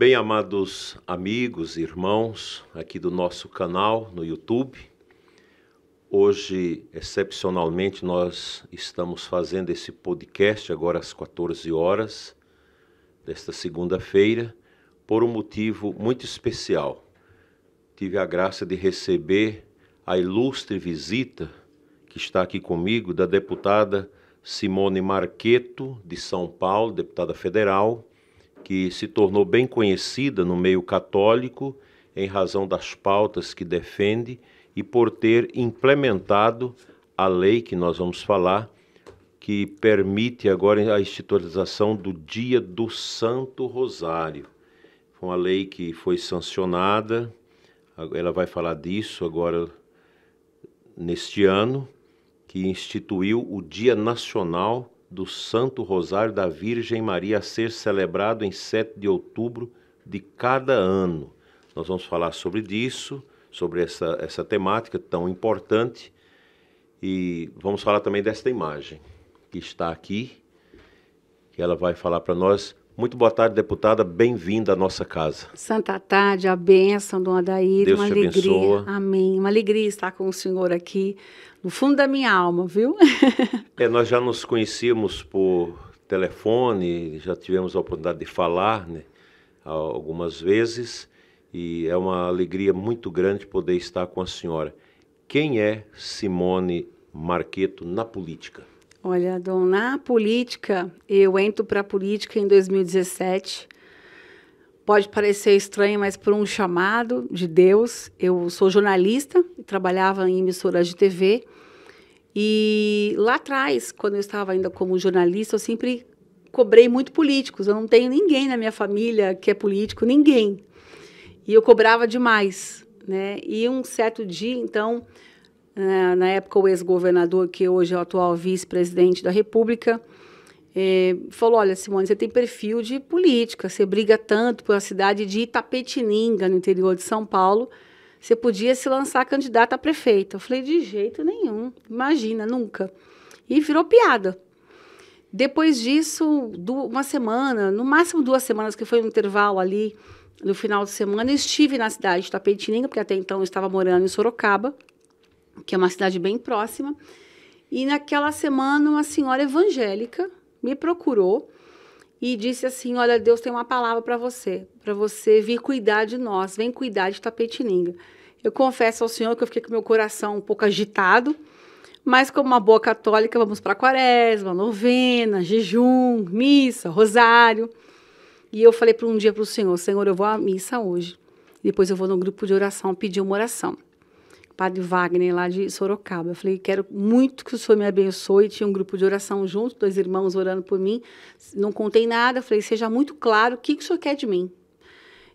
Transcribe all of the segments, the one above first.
Bem amados amigos irmãos aqui do nosso canal no YouTube, hoje excepcionalmente nós estamos fazendo esse podcast agora às 14 horas desta segunda-feira por um motivo muito especial. Tive a graça de receber a ilustre visita que está aqui comigo da deputada Simone Marqueto de São Paulo, deputada federal que se tornou bem conhecida no meio católico em razão das pautas que defende e por ter implementado a lei que nós vamos falar, que permite agora a institucionalização do Dia do Santo Rosário. Foi uma lei que foi sancionada, ela vai falar disso agora neste ano, que instituiu o Dia Nacional do Santo Rosário da Virgem Maria a ser celebrado em 7 de outubro de cada ano. Nós vamos falar sobre isso, sobre essa, essa temática tão importante e vamos falar também desta imagem que está aqui, que ela vai falar para nós muito boa tarde, deputada. Bem-vinda à nossa casa. Santa tarde, a bênção do Adair. Deus uma te alegria. Abençoa. Amém. Uma alegria estar com o senhor aqui, no fundo da minha alma, viu? é, nós já nos conhecíamos por telefone, já tivemos a oportunidade de falar né, algumas vezes e é uma alegria muito grande poder estar com a senhora. Quem é Simone Marqueto na política? Olha, Dom, na política, eu entro para a política em 2017. Pode parecer estranho, mas por um chamado de Deus. Eu sou jornalista e trabalhava em emissoras de TV. E lá atrás, quando eu estava ainda como jornalista, eu sempre cobrei muito políticos. Eu não tenho ninguém na minha família que é político, ninguém. E eu cobrava demais, né? E um certo dia, então, né, na época o ex-governador, que hoje é o atual vice-presidente da República, é, falou: Olha, Simone, você tem perfil de política, você briga tanto pela cidade de Itapetininga, no interior de São Paulo, você podia se lançar candidata a prefeita. Eu falei: De jeito nenhum, imagina, nunca. E virou piada. Depois disso, uma semana, no máximo duas semanas, que foi um intervalo ali no final de semana, estive na cidade de Itapetininga, porque até então eu estava morando em Sorocaba que é uma cidade bem próxima. E naquela semana, uma senhora evangélica me procurou e disse assim: Olha, Deus tem uma palavra para você, para você vir cuidar de nós, vem cuidar de Tapetininga. Eu confesso ao Senhor que eu fiquei com meu coração um pouco agitado, mas como uma boa católica, vamos para quaresma, novena, jejum, missa, rosário. E eu falei para um dia para o Senhor: Senhor, eu vou à missa hoje. Depois eu vou no grupo de oração pedir uma oração padre Wagner, lá de Sorocaba. Eu falei, quero muito que o senhor me abençoe. Tinha um grupo de oração junto, dois irmãos orando por mim. Não contei nada. Eu falei, seja muito claro o que, que o senhor quer de mim.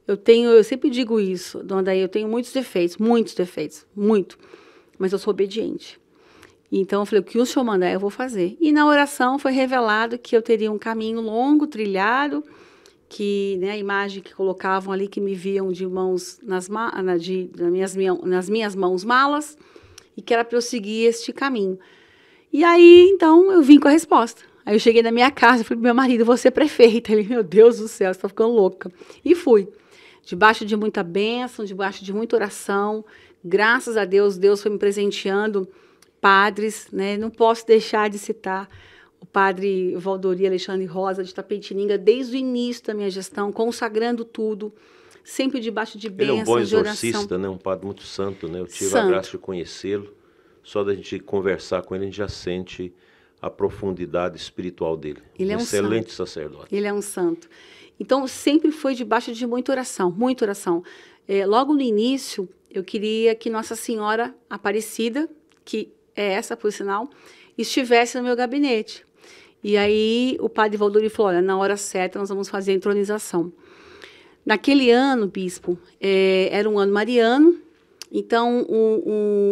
Eu tenho, eu sempre digo isso, dona Daí, eu tenho muitos defeitos, muitos defeitos, muito. Mas eu sou obediente. Então eu falei, o que o senhor mandar, eu vou fazer. E na oração foi revelado que eu teria um caminho longo, trilhado, que né, a imagem que colocavam ali que me viam de mãos nas, na, de, nas, minhas, nas minhas mãos malas e que era para eu seguir este caminho. E aí, então, eu vim com a resposta. Aí eu cheguei na minha casa, falei pro meu marido, você é prefeita. Ele, meu Deus do céu, você tá ficando louca. E fui. Debaixo de muita bênção, debaixo de muita oração, graças a Deus, Deus foi me presenteando padres, né? Não posso deixar de citar o padre Valdori Alexandre Rosa de Tapetininga, desde o início da minha gestão, consagrando tudo, sempre debaixo de bênção, Ele é um bom exorcista, né? um padre muito santo, né? Eu tive santo. a graça de conhecê-lo. Só da gente conversar com ele, a gente já sente a profundidade espiritual dele. Ele é um excelente santo. sacerdote. Ele é um santo. Então, sempre foi debaixo de muita oração, muita oração. É, logo no início, eu queria que Nossa Senhora Aparecida, que é essa, por sinal, estivesse no meu gabinete. E aí o padre Valdori falou, olha, na hora certa nós vamos fazer a entronização. Naquele ano, bispo, é, era um ano mariano, então um,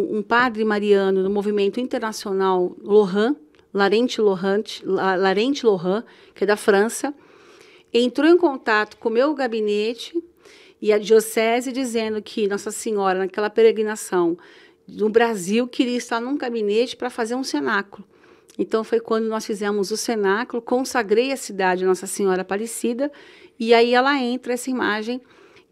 um, um padre mariano do movimento internacional Lohan, Larente Lohan, Larente Lohan, que é da França, entrou em contato com o meu gabinete e a diocese dizendo que Nossa Senhora, naquela peregrinação no Brasil, queria estar num gabinete para fazer um cenáculo. Então foi quando nós fizemos o cenáculo, consagrei a cidade Nossa Senhora Aparecida, e aí ela entra essa imagem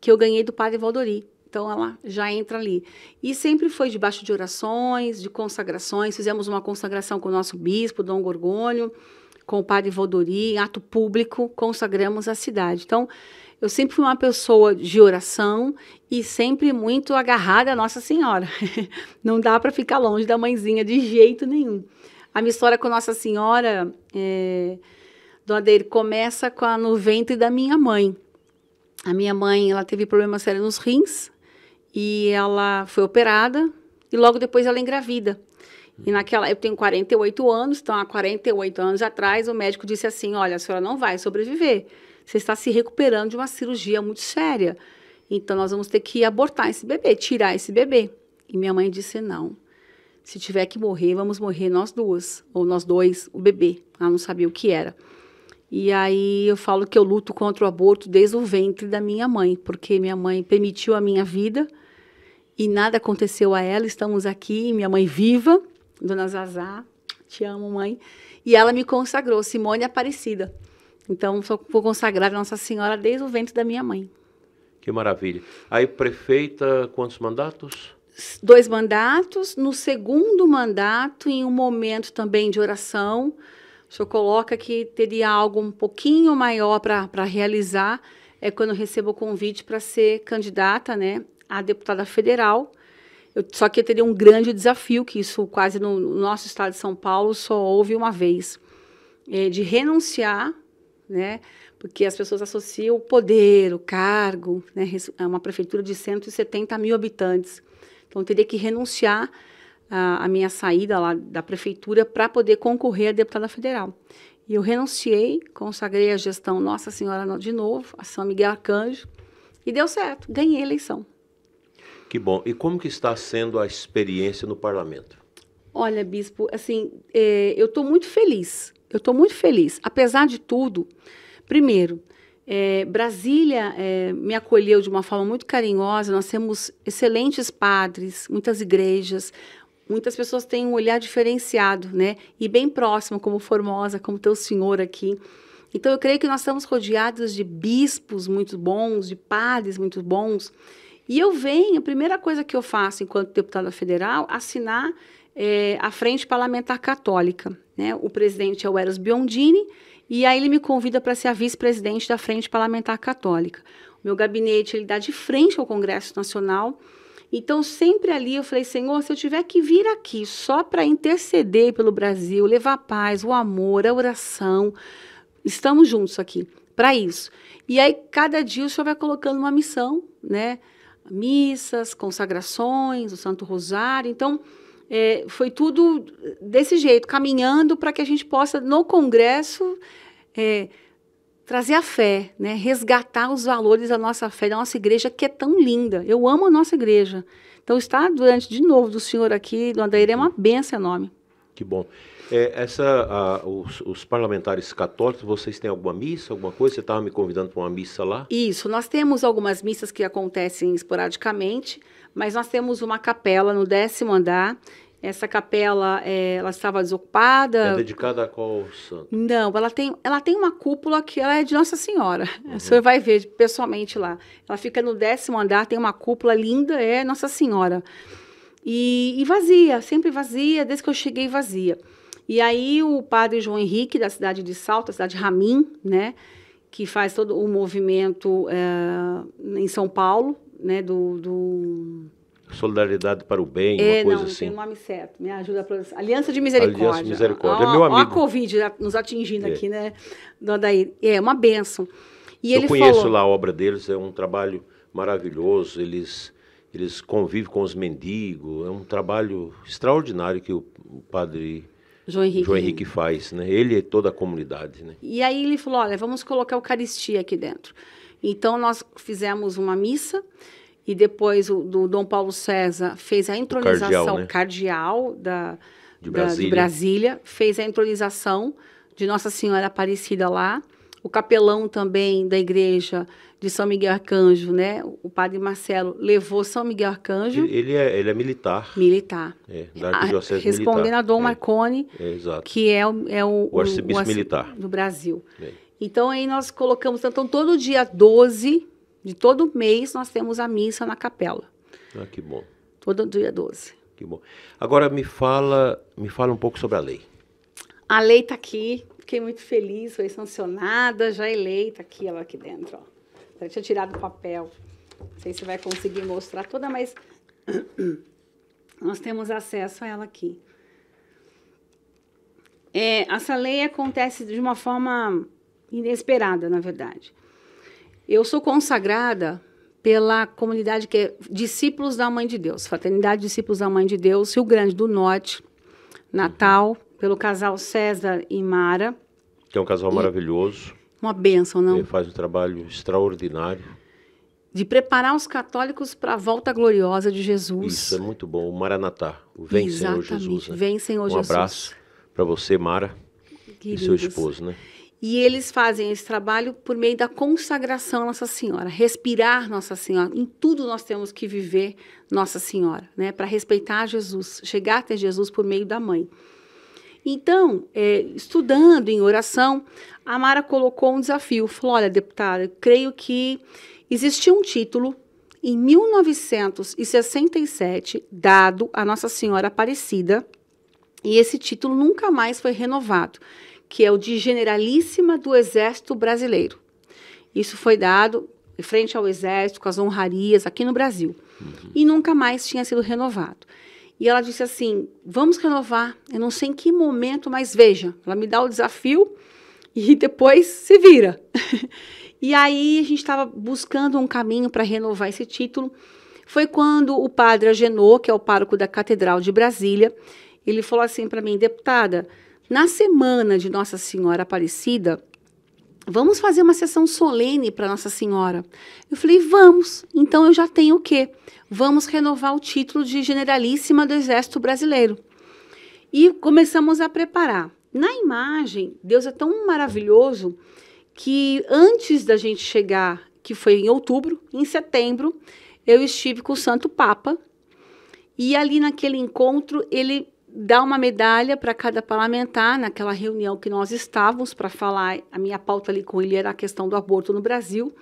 que eu ganhei do padre Valdori. Então ela já entra ali. E sempre foi debaixo de orações, de consagrações. Fizemos uma consagração com o nosso bispo, Dom Gorgônio, com o padre Valdori, em ato público, consagramos a cidade. Então, eu sempre fui uma pessoa de oração e sempre muito agarrada à Nossa Senhora. Não dá para ficar longe da mãezinha de jeito nenhum. A minha história com Nossa Senhora, é, Dona Deire, começa com a, no ventre da minha mãe. A minha mãe, ela teve problema sério nos rins e ela foi operada e logo depois ela engravida. E naquela, eu tenho 48 anos, então há 48 anos atrás o médico disse assim: "Olha, a senhora não vai sobreviver. Você está se recuperando de uma cirurgia muito séria. Então nós vamos ter que abortar esse bebê, tirar esse bebê". E minha mãe disse: "Não, se tiver que morrer, vamos morrer nós duas, ou nós dois, o bebê. Ela não sabia o que era. E aí eu falo que eu luto contra o aborto desde o ventre da minha mãe, porque minha mãe permitiu a minha vida e nada aconteceu a ela. Estamos aqui, minha mãe viva, dona Zazá, te amo, mãe. E ela me consagrou, Simone Aparecida. Então, sou, vou consagrar Nossa Senhora desde o ventre da minha mãe. Que maravilha. Aí, prefeita, quantos mandatos? dois mandatos, no segundo mandato, em um momento também de oração, o senhor coloca que teria algo um pouquinho maior para realizar, é quando recebo o convite para ser candidata né, a deputada federal. Eu, só que eu teria um grande desafio, que isso quase no, no nosso estado de São Paulo só houve uma vez, é, de renunciar, né, porque as pessoas associam o poder, o cargo, né, é uma prefeitura de 170 mil habitantes. Então, eu teria que renunciar a, ah, a minha saída lá da prefeitura para poder concorrer a deputada federal. E eu renunciei, consagrei a gestão Nossa Senhora de novo, a São Miguel Arcanjo, e deu certo, ganhei a eleição. Que bom. E como que está sendo a experiência no parlamento? Olha, bispo, assim, é, eu estou muito feliz. Eu estou muito feliz. Apesar de tudo, primeiro, é, Brasília é, me acolheu de uma forma muito carinhosa. Nós temos excelentes padres, muitas igrejas, muitas pessoas têm um olhar diferenciado, né? E bem próximo, como Formosa, como teu senhor aqui. Então, eu creio que nós estamos rodeados de bispos muito bons, de padres muito bons. E eu venho, a primeira coisa que eu faço enquanto deputada federal, assinar é, a Frente Parlamentar Católica. Né? O presidente é o Eros Biondini e aí ele me convida para ser a vice-presidente da Frente Parlamentar Católica. O meu gabinete ele dá de frente ao Congresso Nacional. Então, sempre ali eu falei, Senhor, se eu tiver que vir aqui só para interceder pelo Brasil, levar a paz, o amor, a oração, estamos juntos aqui para isso. E aí, cada dia o Senhor vai colocando uma missão, né? Missas, consagrações, o Santo Rosário. Então, é, foi tudo desse jeito, caminhando para que a gente possa, no Congresso, é, trazer a fé, né? resgatar os valores da nossa fé, da nossa igreja, que é tão linda. Eu amo a nossa igreja. Então, estar durante de novo do Senhor aqui, do Andaíra, é uma uhum. benção enorme. Que bom. É, essa, a, os, os, parlamentares católicos, vocês têm alguma missa, alguma coisa? Você estava me convidando para uma missa lá? Isso, nós temos algumas missas que acontecem esporadicamente, mas nós temos uma capela no décimo andar essa capela, é, ela estava desocupada. É dedicada a qual santo? Não, ela tem, ela tem uma cúpula que ela é de Nossa Senhora. Uhum. Você vai ver pessoalmente lá. Ela fica no décimo andar, tem uma cúpula linda, é Nossa Senhora. E, e vazia, sempre vazia, desde que eu cheguei vazia. E aí o padre João Henrique, da cidade de Salto, da cidade de né? Que faz todo o movimento é, em São Paulo, né? do, do Solidariedade para o Bem, é, uma coisa não, assim. Não, tem o nome certo. Me ajuda. Pra... Aliança de Misericórdia. Aliança de Misericórdia. Ó, é meu amigo. Ó a Covid nos atingindo é. aqui, né, daí É uma benção. E Eu conheço falou... lá a obra deles, é um trabalho maravilhoso. Eles, eles convivem com os mendigos. É um trabalho extraordinário que o padre João Henrique. João Henrique faz, né? Ele e toda a comunidade, né? E aí ele falou, olha, vamos colocar a Eucaristia aqui dentro. Então, nós fizemos uma missa e depois o do Dom Paulo César fez a entronização cardeal, né? cardeal da, de, da, Brasília. de Brasília, fez a entronização de Nossa Senhora Aparecida lá. O capelão também da igreja de São Miguel Arcanjo, né? O padre Marcelo levou São Miguel Arcanjo. Ele é, ele é militar. Militar. É, da Respondendo militar. a Dom é. Marconi, é, é, que é, o, é o, o arcebispo militar do Brasil. Então aí nós colocamos, então todo dia 12 de todo mês nós temos a missa na capela. Ah, que bom. Todo dia 12. Que bom. Agora me fala, me fala um pouco sobre a lei. A lei está aqui. Fiquei muito feliz, foi sancionada, já eleita aqui, ela aqui dentro, ó. Eu tinha tirado do papel. Não sei se vai conseguir mostrar toda, mas nós temos acesso a ela aqui. É, essa lei acontece de uma forma inesperada, na verdade. Eu sou consagrada pela comunidade que é Discípulos da Mãe de Deus, Fraternidade Discípulos da Mãe de Deus, Rio Grande do Norte, Natal, pelo casal César e Mara. Que é um casal e maravilhoso. Uma bênção, não? Ele faz um trabalho extraordinário. De preparar os católicos para a volta gloriosa de Jesus. Isso é muito bom. O Maranatá, o Vem Exatamente. Senhor Jesus. Né? Vem Senhor um Jesus. Um abraço para você, Mara, Queridos. e seu esposo, né? E eles fazem esse trabalho por meio da consagração à Nossa Senhora, respirar Nossa Senhora. Em tudo nós temos que viver Nossa Senhora, né? Para respeitar Jesus, chegar até Jesus por meio da mãe. Então, é, estudando em oração, a Mara colocou um desafio. Falou: olha, deputada, creio que existia um título em 1967 dado a Nossa Senhora Aparecida, e esse título nunca mais foi renovado que é o de generalíssima do Exército Brasileiro. Isso foi dado em frente ao Exército, com as honrarias, aqui no Brasil. Uhum. E nunca mais tinha sido renovado. E ela disse assim: vamos renovar. Eu não sei em que momento, mas veja, ela me dá o desafio e depois se vira. e aí a gente estava buscando um caminho para renovar esse título. Foi quando o padre Agenor, que é o pároco da Catedral de Brasília, ele falou assim para mim, deputada, na semana de Nossa Senhora Aparecida, vamos fazer uma sessão solene para Nossa Senhora. Eu falei, vamos. Então eu já tenho o quê? Vamos renovar o título de Generalíssima do Exército Brasileiro. E começamos a preparar. Na imagem, Deus é tão maravilhoso que antes da gente chegar, que foi em outubro, em setembro, eu estive com o Santo Papa. E ali naquele encontro, ele dar uma medalha para cada parlamentar naquela reunião que nós estávamos para falar. A minha pauta ali com ele era a questão do aborto no Brasil.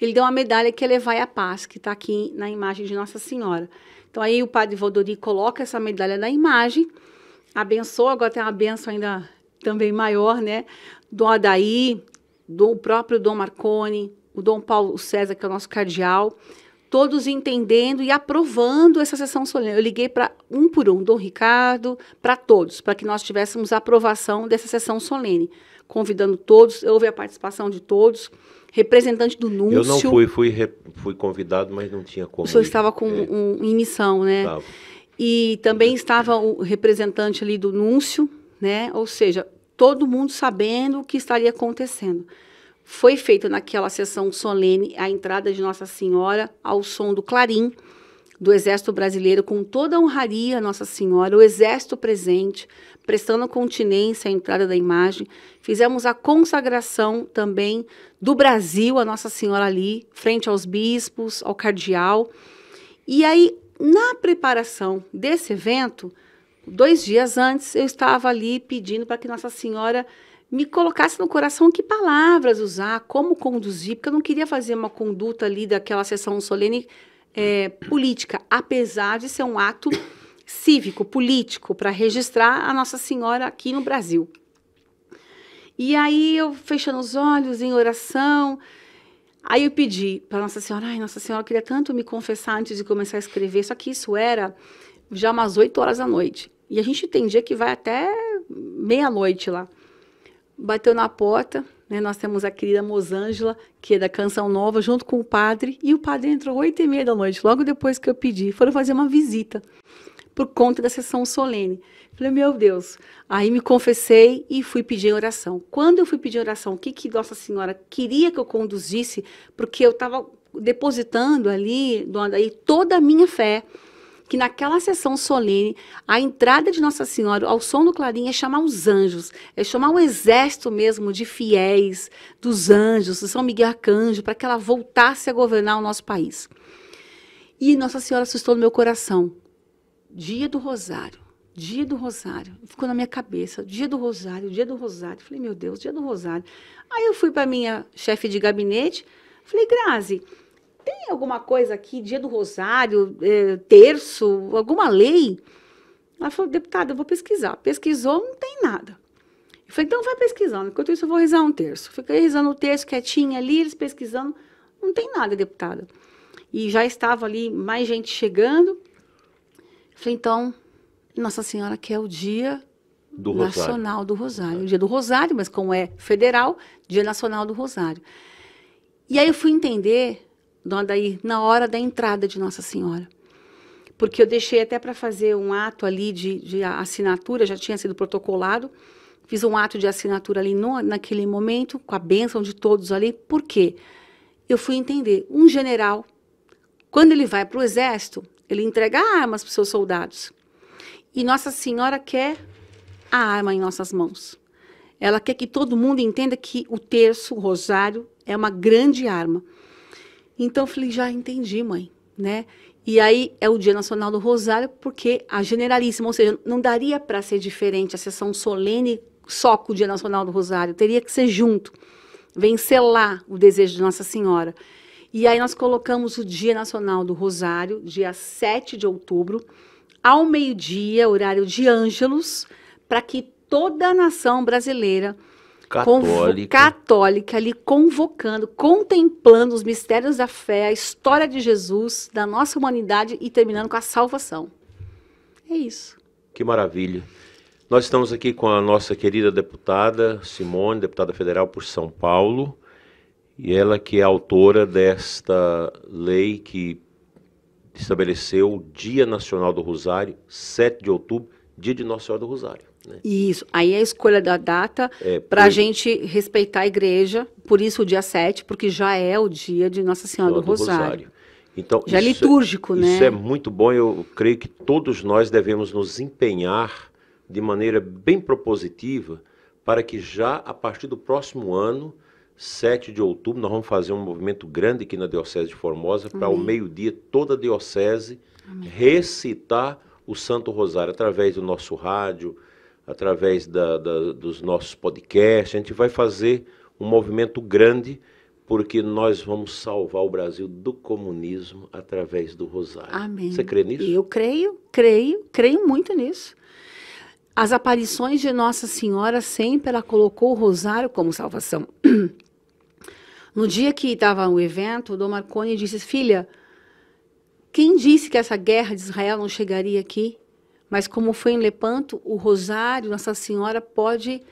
Ele deu uma medalha que é Levai a Paz, que está aqui na imagem de Nossa Senhora. Então, aí o padre Vodori coloca essa medalha na imagem, abençoa, agora tem uma benção ainda também maior, né? Do Adair, do próprio Dom Marconi, o Dom Paulo César, que é o nosso cardeal, todos entendendo e aprovando essa sessão solene. Eu liguei para um por um, Dom Ricardo, para todos, para que nós tivéssemos a aprovação dessa sessão solene. Convidando todos, houve a participação de todos, representante do Núncio. Eu não fui, fui, fui convidado, mas não tinha como. O senhor ir. estava com é. um, em missão, né? Estava. E também uhum. estava o representante ali do Núncio, né? Ou seja, todo mundo sabendo o que estaria acontecendo foi feita naquela sessão solene a entrada de Nossa Senhora ao som do clarim do Exército Brasileiro, com toda a honraria Nossa Senhora, o Exército presente, prestando continência à entrada da imagem. Fizemos a consagração também do Brasil a Nossa Senhora ali, frente aos bispos, ao cardeal. E aí, na preparação desse evento, dois dias antes, eu estava ali pedindo para que Nossa Senhora me colocasse no coração que palavras usar, como conduzir, porque eu não queria fazer uma conduta ali daquela sessão solene é, política, apesar de ser um ato cívico, político, para registrar a Nossa Senhora aqui no Brasil. E aí eu fechando os olhos em oração, aí eu pedi para Nossa Senhora, ai, Nossa Senhora, eu queria tanto me confessar antes de começar a escrever, só que isso era já umas 8 horas da noite. E a gente tem dia que vai até meia-noite lá bateu na porta, né? Nós temos a querida Mosângela, que é da Canção Nova, junto com o padre, e o padre entrou oito e meia da noite, logo depois que eu pedi, foram fazer uma visita por conta da sessão solene. Falei, meu Deus. Aí me confessei e fui pedir oração. Quando eu fui pedir oração, o que, que Nossa Senhora queria que eu conduzisse, porque eu estava depositando ali, dona, aí, toda a minha fé que naquela sessão solene, a entrada de Nossa Senhora ao som do clarim é chamar os anjos, é chamar um exército mesmo de fiéis, dos anjos, do São Miguel Arcanjo, para que ela voltasse a governar o nosso país. E Nossa Senhora assustou no meu coração. Dia do Rosário, dia do Rosário. Ficou na minha cabeça, dia do Rosário, dia do Rosário. Falei, meu Deus, dia do Rosário. Aí eu fui para minha chefe de gabinete, falei, Grazi, tem alguma coisa aqui, dia do rosário, é, terço, alguma lei? Ela falou, deputada, eu vou pesquisar. Pesquisou, não tem nada. Eu falei, então vai pesquisando. Enquanto isso, eu vou rezar um terço. Fiquei rezando o terço, quietinha ali, eles pesquisando. Não tem nada, deputada. E já estava ali mais gente chegando. Eu falei, então, Nossa Senhora quer é o dia do nacional Rosário. do Rosário. O dia do Rosário, mas como é federal, dia nacional do Rosário. E aí eu fui entender dona Adair na hora da entrada de Nossa Senhora. Porque eu deixei até para fazer um ato ali de, de, assinatura, já tinha sido protocolado. Fiz um ato de assinatura ali no, naquele momento, com a bênção de todos ali. Por quê? Eu fui entender. Um general, quando ele vai para o exército, ele entrega armas para seus soldados. E Nossa Senhora quer a arma em nossas mãos. Ela quer que todo mundo entenda que o terço, o rosário, é uma grande arma então eu falei, já entendi, mãe, né? E aí é o Dia Nacional do Rosário, porque a generalíssima, ou seja, não daria para ser diferente a sessão solene só com o Dia Nacional do Rosário, teria que ser junto, vencelar o desejo de Nossa Senhora. E aí nós colocamos o Dia Nacional do Rosário, dia 7 de outubro, ao meio-dia, horário de Ângelos, para que toda a nação brasileira católica. católica ali convocando, contemplando os mistérios da fé, a história de Jesus, da nossa humanidade e terminando com a salvação. É isso. Que maravilha. Nós estamos aqui com a nossa querida deputada Simone, deputada federal por São Paulo, e ela que é autora desta lei que estabeleceu o Dia Nacional do Rosário, 7 de outubro, dia de Nossa Senhora do Rosário. Né? Isso. Aí é a escolha da data é, para a por... gente respeitar a igreja, por isso o dia 7, porque já é o dia de Nossa Senhora do, Rosário. Rosário. Então, já é, é litúrgico, né? Isso é muito bom. Eu creio que todos nós devemos nos empenhar de maneira bem propositiva para que já a partir do próximo ano, 7 de outubro, nós vamos fazer um movimento grande aqui na Diocese de Formosa para ao meio-dia toda a diocese Amém. recitar o Santo Rosário através do nosso rádio, através da, da, dos nossos podcasts. A gente vai fazer um movimento grande porque nós vamos salvar o Brasil do comunismo através do Rosário. Amém. Você crê nisso? Eu creio, creio, creio muito nisso. As aparições de Nossa Senhora sempre ela colocou o Rosário como salvação. No dia que estava o evento, Dom Marconi disse: Filha, quem disse que essa guerra de Israel não chegaria aqui? Mas como foi em Lepanto, o Rosário, Nossa Senhora pode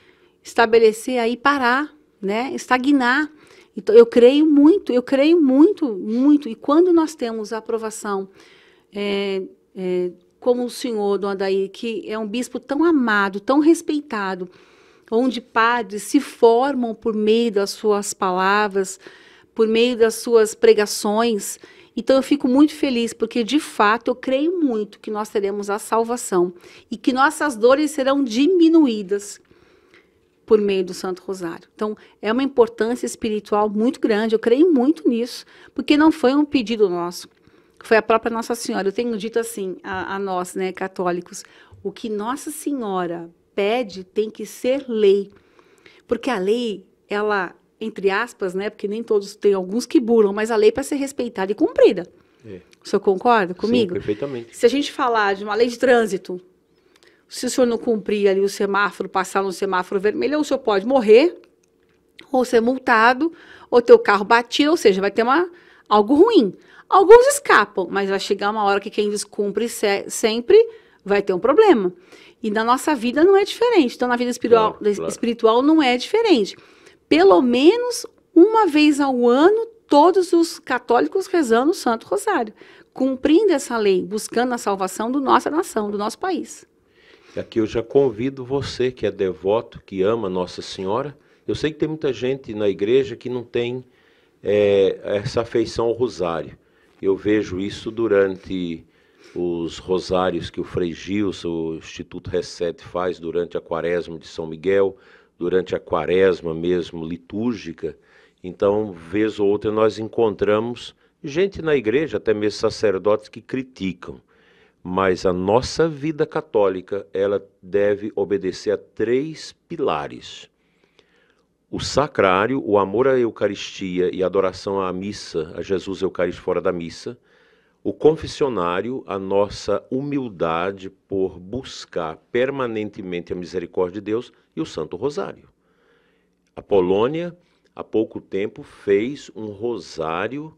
estabelecer aí parar, né? Estagnar. Então eu creio muito, eu creio muito, muito. E quando nós temos a aprovação é, é, como o senhor, Dom Daí, que é um bispo tão amado, tão respeitado, onde padres se formam por meio das suas palavras, por meio das suas pregações, então eu fico muito feliz, porque de fato eu creio muito que nós teremos a salvação e que nossas dores serão diminuídas por meio do Santo Rosário. Então, é uma importância espiritual muito grande, eu creio muito nisso, porque não foi um pedido nosso, foi a própria Nossa Senhora. Eu tenho dito assim a, a nós, né, católicos, o que Nossa Senhora pede tem que ser lei, porque a lei, ela entre aspas, né? Porque nem todos, têm, alguns que burlam, mas a lei é para ser respeitada e cumprida. É. O senhor concorda comigo? Sim, perfeitamente. Se a gente falar de uma lei de trânsito, se o senhor não cumprir ali o semáforo, passar no semáforo vermelho, ou o senhor pode morrer, ou ser multado, ou ter o carro batido, ou seja, vai ter uma, algo ruim. Alguns escapam, mas vai chegar uma hora que quem descumpre se, sempre vai ter um problema. E na nossa vida não é diferente. Então, na vida espiritual, claro, claro. espiritual não é diferente pelo menos uma vez ao ano, todos os católicos rezando o Santo Rosário, cumprindo essa lei, buscando a salvação da nossa nação, do nosso país. aqui eu já convido você que é devoto, que ama Nossa Senhora. Eu sei que tem muita gente na igreja que não tem é, essa afeição ao rosário. Eu vejo isso durante os rosários que o Frei Gilson, o Instituto Recete, faz durante a quaresma de São Miguel, durante a quaresma mesmo litúrgica. Então, vez ou outra, nós encontramos gente na igreja, até mesmo sacerdotes, que criticam. Mas a nossa vida católica, ela deve obedecer a três pilares. O sacrário, o amor à Eucaristia e a adoração à missa, a Jesus Eucarístico fora da missa, o confessionário, a nossa humildade por buscar permanentemente a misericórdia de Deus e o Santo Rosário. A Polônia, há pouco tempo, fez um rosário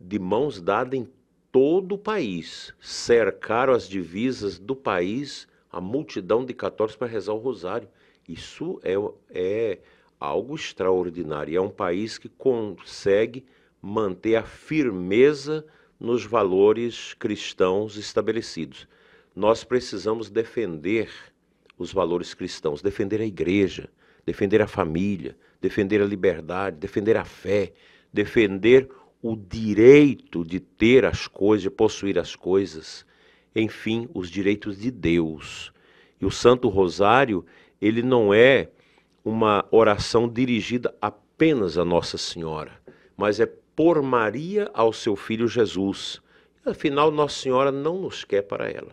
de mãos dadas em todo o país. Cercaram as divisas do país a multidão de católicos para rezar o rosário. Isso é, é algo extraordinário. É um país que consegue manter a firmeza nos valores cristãos estabelecidos. Nós precisamos defender os valores cristãos, defender a igreja, defender a família, defender a liberdade, defender a fé, defender o direito de ter as coisas, de possuir as coisas, enfim, os direitos de Deus. E o Santo Rosário, ele não é uma oração dirigida apenas a Nossa Senhora, mas é por Maria ao seu filho Jesus. Afinal, Nossa Senhora não nos quer para ela.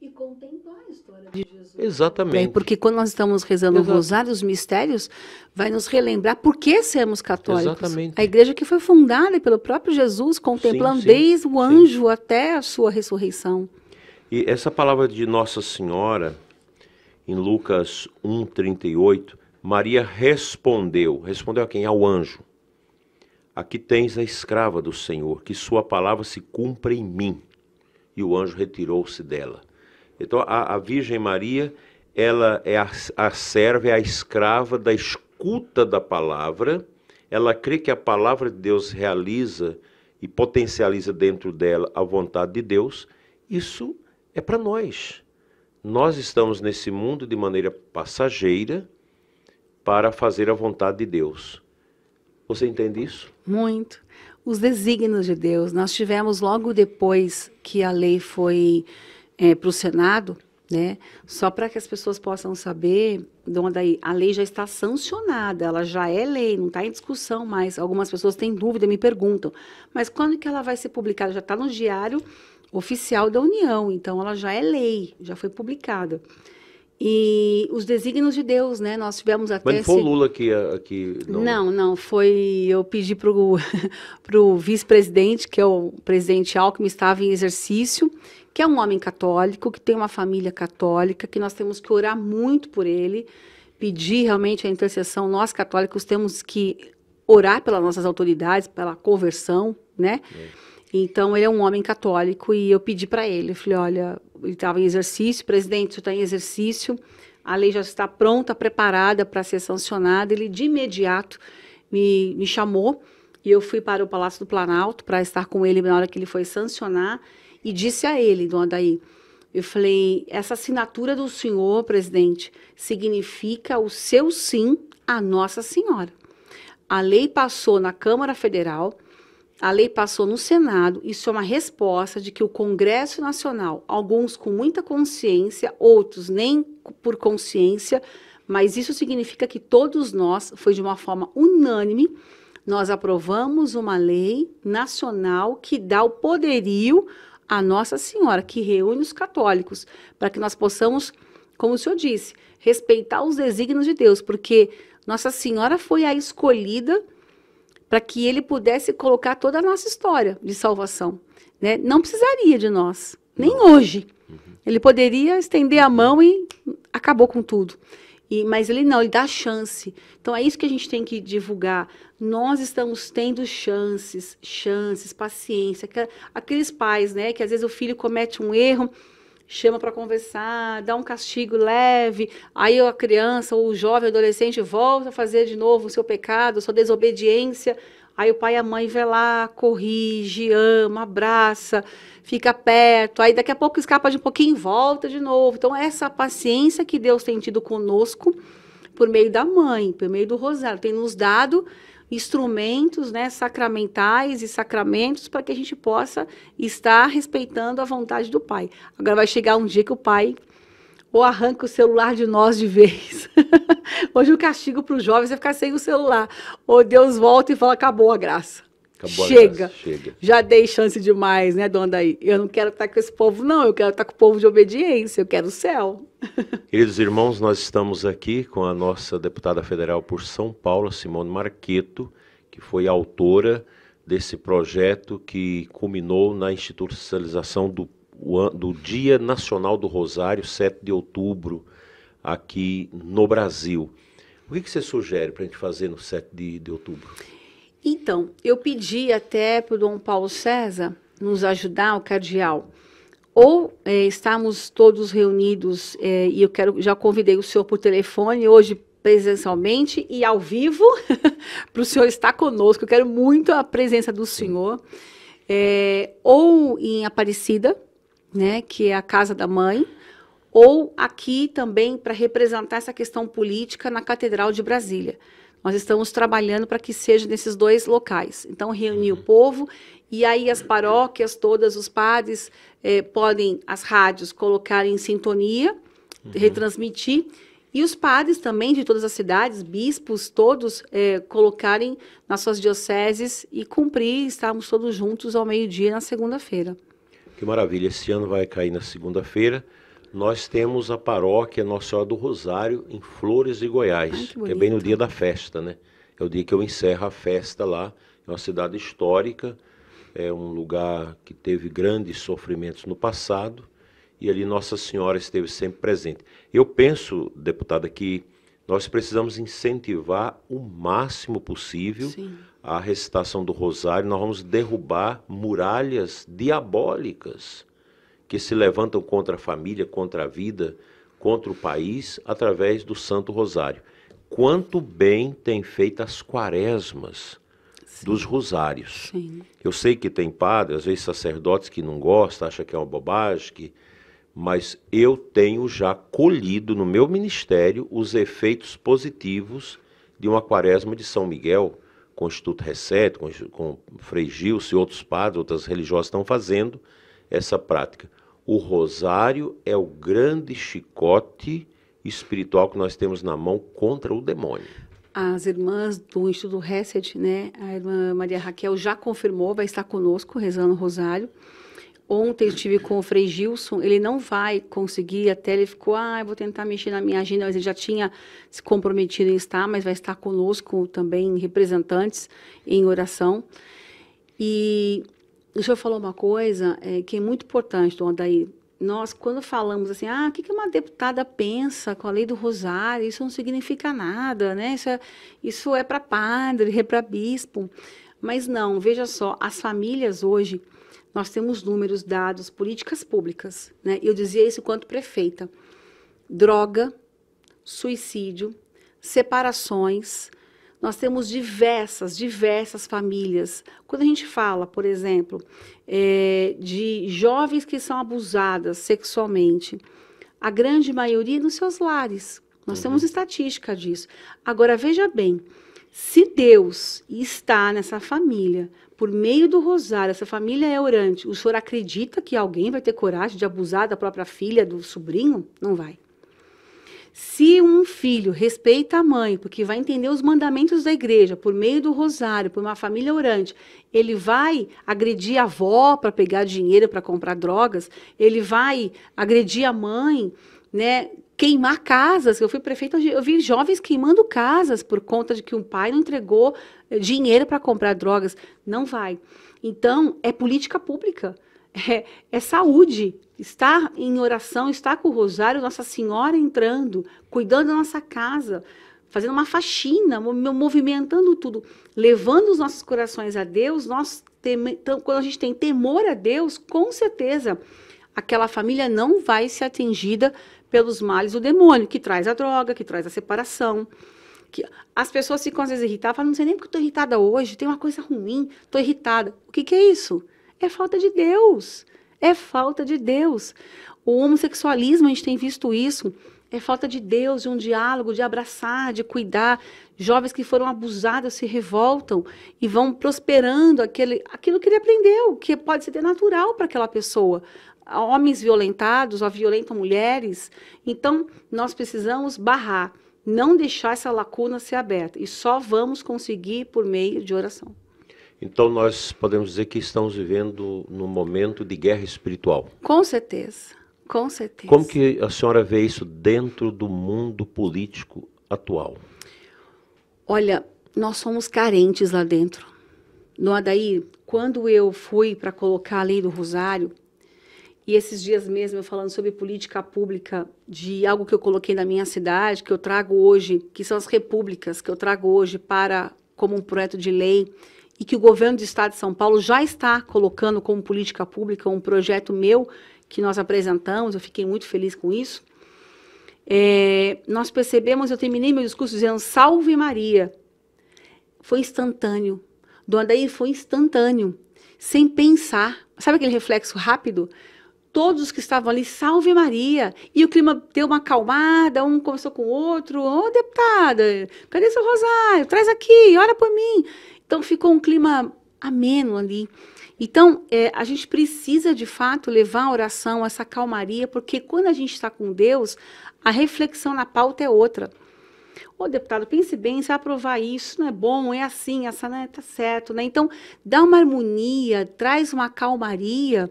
E contemplar a história de Jesus. Exatamente. É, porque quando nós estamos rezando Exato. o Rosário, os mistérios, vai nos relembrar por que somos católicos. Exatamente. A igreja que foi fundada pelo próprio Jesus, contemplando sim, sim, desde o anjo sim. até a sua ressurreição. E essa palavra de Nossa Senhora, em Lucas 1,38, Maria respondeu. Respondeu a quem? Ao anjo. Aqui tens a escrava do Senhor, que sua palavra se cumpra em mim. E o anjo retirou-se dela. Então a, a, Virgem Maria, ela é a, a serva, é a escrava da escuta da palavra. Ela crê que a palavra de Deus realiza e potencializa dentro dela a vontade de Deus. Isso é para nós. Nós estamos nesse mundo de maneira passageira para fazer a vontade de Deus. Você entende isso? muito os desígnios de Deus. Nós tivemos logo depois que a lei foi é, para o Senado, né? Só para que as pessoas possam saber, Dona a lei já está sancionada, ela já é lei, não está em discussão mais. Algumas pessoas têm dúvida, me perguntam, mas quando que ela vai ser publicada? Já está no diário oficial da União, então ela já é lei, já foi publicada e os desígnios de Deus, né? Nós tivemos até. Mas foi esse... Lula que. Eh, que não... não, não, foi. Eu pedi para o vice-presidente, que é o presidente Alckmin, estava em exercício, que é um homem católico, que tem uma família católica, que nós temos que orar muito por ele, pedir realmente a intercessão. Nós católicos temos que orar pelas nossas autoridades, pela conversão, né? É. Então ele é um homem católico e eu pedi para ele, eu falei, olha, estava em exercício, presidente, está em exercício, a lei já está pronta, preparada para ser sancionada. Ele de imediato me, me chamou e eu fui para o Palácio do Planalto para estar com ele na hora que ele foi sancionar e disse a ele, Dona Daí, eu falei, essa assinatura do senhor, presidente, significa o seu sim à Nossa Senhora. A lei passou na Câmara Federal, a lei passou no Senado, isso é uma resposta de que o Congresso Nacional, alguns com muita consciência, outros nem por consciência, mas isso significa que todos nós, foi de uma forma unânime, nós aprovamos uma lei nacional que dá o poderio à Nossa Senhora, que reúne os católicos, para que nós possamos, como o senhor disse, respeitar os desígnios de Deus, porque Nossa Senhora foi a escolhida para que ele pudesse colocar toda a nossa história de salvação. Né? Não precisaria de nós, nem não. hoje. Uhum. Ele poderia estender a mão e acabou com tudo. E, mas ele não, ele dá chance. Então é isso que a gente tem que divulgar. Nós estamos tendo chances, chances, paciência. Aqueles pais, né, que às vezes o filho comete um erro, chama para conversar, dá um castigo leve, aí a criança ou o jovem, adolescente volta a fazer de novo o seu pecado, sua desobediência, aí o pai e a mãe vê lá, corrige, ama, abraça, fica perto, aí daqui a pouco escapa de um pouquinho, volta de novo. Então essa paciência que Deus tem tido conosco por meio da mãe, por meio do rosário, tem nos dado instrumentos né, sacramentais e sacramentos para que a gente possa estar respeitando a vontade do Pai. Agora vai chegar um dia que o Pai ou arranca o celular de nós de vez. Hoje o castigo para os jovens é ficar sem o celular. Ou Deus volta e fala: acabou a graça. Acabou chega. chega. Já dei chance demais, né, dona Daí? Eu não quero estar com esse povo, não. Eu quero estar com o povo de obediência. Eu quero o céu. Queridos irmãos, nós estamos aqui com a nossa deputada federal por São Paulo, Simone Marqueto, que foi autora desse projeto que culminou na institucionalização do, do Dia Nacional do Rosário, 7 de outubro, aqui no Brasil. O que, você sugere para a gente fazer no 7 de, de outubro? Então, eu pedi até para o Dom Paulo César nos ajudar, o cardeal, ou é, estamos todos reunidos, é, e eu quero, já convidei o senhor por telefone hoje presencialmente e ao vivo, para o senhor estar conosco, eu quero muito a presença do senhor, é, ou em Aparecida, né, que é a casa da mãe, ou aqui também para representar essa questão política na Catedral de Brasília. Nós estamos trabalhando para que seja nesses dois locais. Então, reunir uhum. o povo e aí as paróquias, todas os padres eh, podem, as rádios, colocar em sintonia, uhum. retransmitir. E os padres também de todas as cidades, bispos, todos eh, colocarem nas suas dioceses e cumprir, estarmos todos juntos ao meio-dia na segunda-feira. Que maravilha! Esse ano vai cair na segunda-feira nós temos a paróquia Nossa Senhora do Rosário em Flores de Goiás, Ai, que, que é bem no dia da festa, né? É o dia que eu encerro a festa lá. É uma cidade histórica, é um lugar que teve grandes sofrimentos no passado e ali Nossa Senhora esteve sempre presente. Eu penso, deputada, que nós precisamos incentivar o máximo possível Sim. a recitação do Rosário. Nós vamos derrubar muralhas diabólicas que se levantam contra a família, contra a vida, contra o país, através do Santo Rosário. Quanto bem tem feito as quaresmas Sim. dos rosários. Sim. Eu sei que tem padres, às vezes sacerdotes que não gostam, acham que é uma bobagem, que... mas eu tenho já colhido no meu ministério os efeitos positivos de uma quaresma de São Miguel, com o Instituto Reset, com, com Frei Gilson e outros padres, outras religiosas estão fazendo essa prática. O rosário é o grande chicote espiritual que nós temos na mão contra o demônio. As irmãs do Instituto Hesed, né, a irmã Maria Raquel já confirmou, vai estar conosco rezando o rosário. Ontem eu estive com o Frei Gilson, ele não vai conseguir, até ele ficou, ah, eu vou tentar mexer na minha agenda, mas ele já tinha se comprometido em estar, mas vai estar conosco também, representantes, em oração. E o senhor falou uma coisa é, que é muito importante, Dona Daí. Nós, quando falamos assim, ah, o que uma deputada pensa com a lei do Rosário? Isso não significa nada, né? Isso é, isso é para padre, é para bispo. Mas não, veja só, as famílias hoje, nós temos números, dados, políticas públicas, né? Eu dizia isso enquanto prefeita. Droga, suicídio, separações, nós temos diversas, diversas famílias. Quando a gente fala, por exemplo, é, de jovens que são abusadas sexualmente, a grande maioria é nos seus lares. Nós uhum. temos estatística disso. Agora, veja bem, se Deus está nessa família, por meio do rosário, essa família é orante, o senhor acredita que alguém vai ter coragem de abusar da própria filha, do sobrinho? Não vai. Se um filho respeita a mãe, porque vai entender os mandamentos da igreja por meio do rosário, por uma família orante, ele vai agredir a avó para pegar dinheiro para comprar drogas, ele vai agredir a mãe, né? Queimar casas. Eu fui prefeita, eu vi jovens queimando casas por conta de que um pai não entregou eh, dinheiro para comprar drogas. Não vai. Então, é política pública. É, é saúde, estar em oração, estar com o rosário, Nossa Senhora entrando, cuidando da nossa casa, fazendo uma faxina, movimentando tudo, levando os nossos corações a Deus, nós quando a gente tem temor a Deus, com certeza aquela família não vai ser atingida pelos males do demônio, que traz a droga, que traz a separação. Que as pessoas ficam às vezes irritadas, falam, não sei nem porque estou irritada hoje, tem uma coisa ruim, estou irritada. O que, que é isso? É falta de Deus. É falta de Deus. O homossexualismo, a gente tem visto isso. É falta de Deus, de um diálogo, de abraçar, de cuidar. Jovens que foram abusados se revoltam e vão prosperando aquele, aquilo que ele aprendeu, que pode ser natural para aquela pessoa. Homens violentados ou violentam mulheres. Então, nós precisamos barrar, não deixar essa lacuna ser aberta. E só vamos conseguir por meio de oração. Então nós podemos dizer que estamos vivendo num momento de guerra espiritual. Com certeza, com certeza. Como que a senhora vê isso dentro do mundo político atual? Olha, nós somos carentes lá dentro. No Adair, quando eu fui para colocar a lei do Rosário, e esses dias mesmo eu falando sobre política pública, de algo que eu coloquei na minha cidade, que eu trago hoje, que são as repúblicas, que eu trago hoje para como um projeto de lei, e que o governo do estado de São Paulo já está colocando como política pública um projeto meu que nós apresentamos, eu fiquei muito feliz com isso. É, nós percebemos, eu terminei meu discurso dizendo Salve Maria. Foi instantâneo. Do Andaí foi instantâneo, sem pensar. Sabe aquele reflexo rápido? Todos que estavam ali, Salve Maria. E o clima deu uma acalmada, um conversou com o outro. Ô, oh, deputada, cadê seu rosário? Traz aqui, olha por mim. Então ficou um clima ameno ali. Então, é, a gente precisa de fato levar a oração, essa calmaria, porque quando a gente está com Deus, a reflexão na pauta é outra. Ô, deputado, pense bem, se aprovar isso, não é bom, é assim, essa não né, tá certo, né? Então, dá uma harmonia, traz uma calmaria.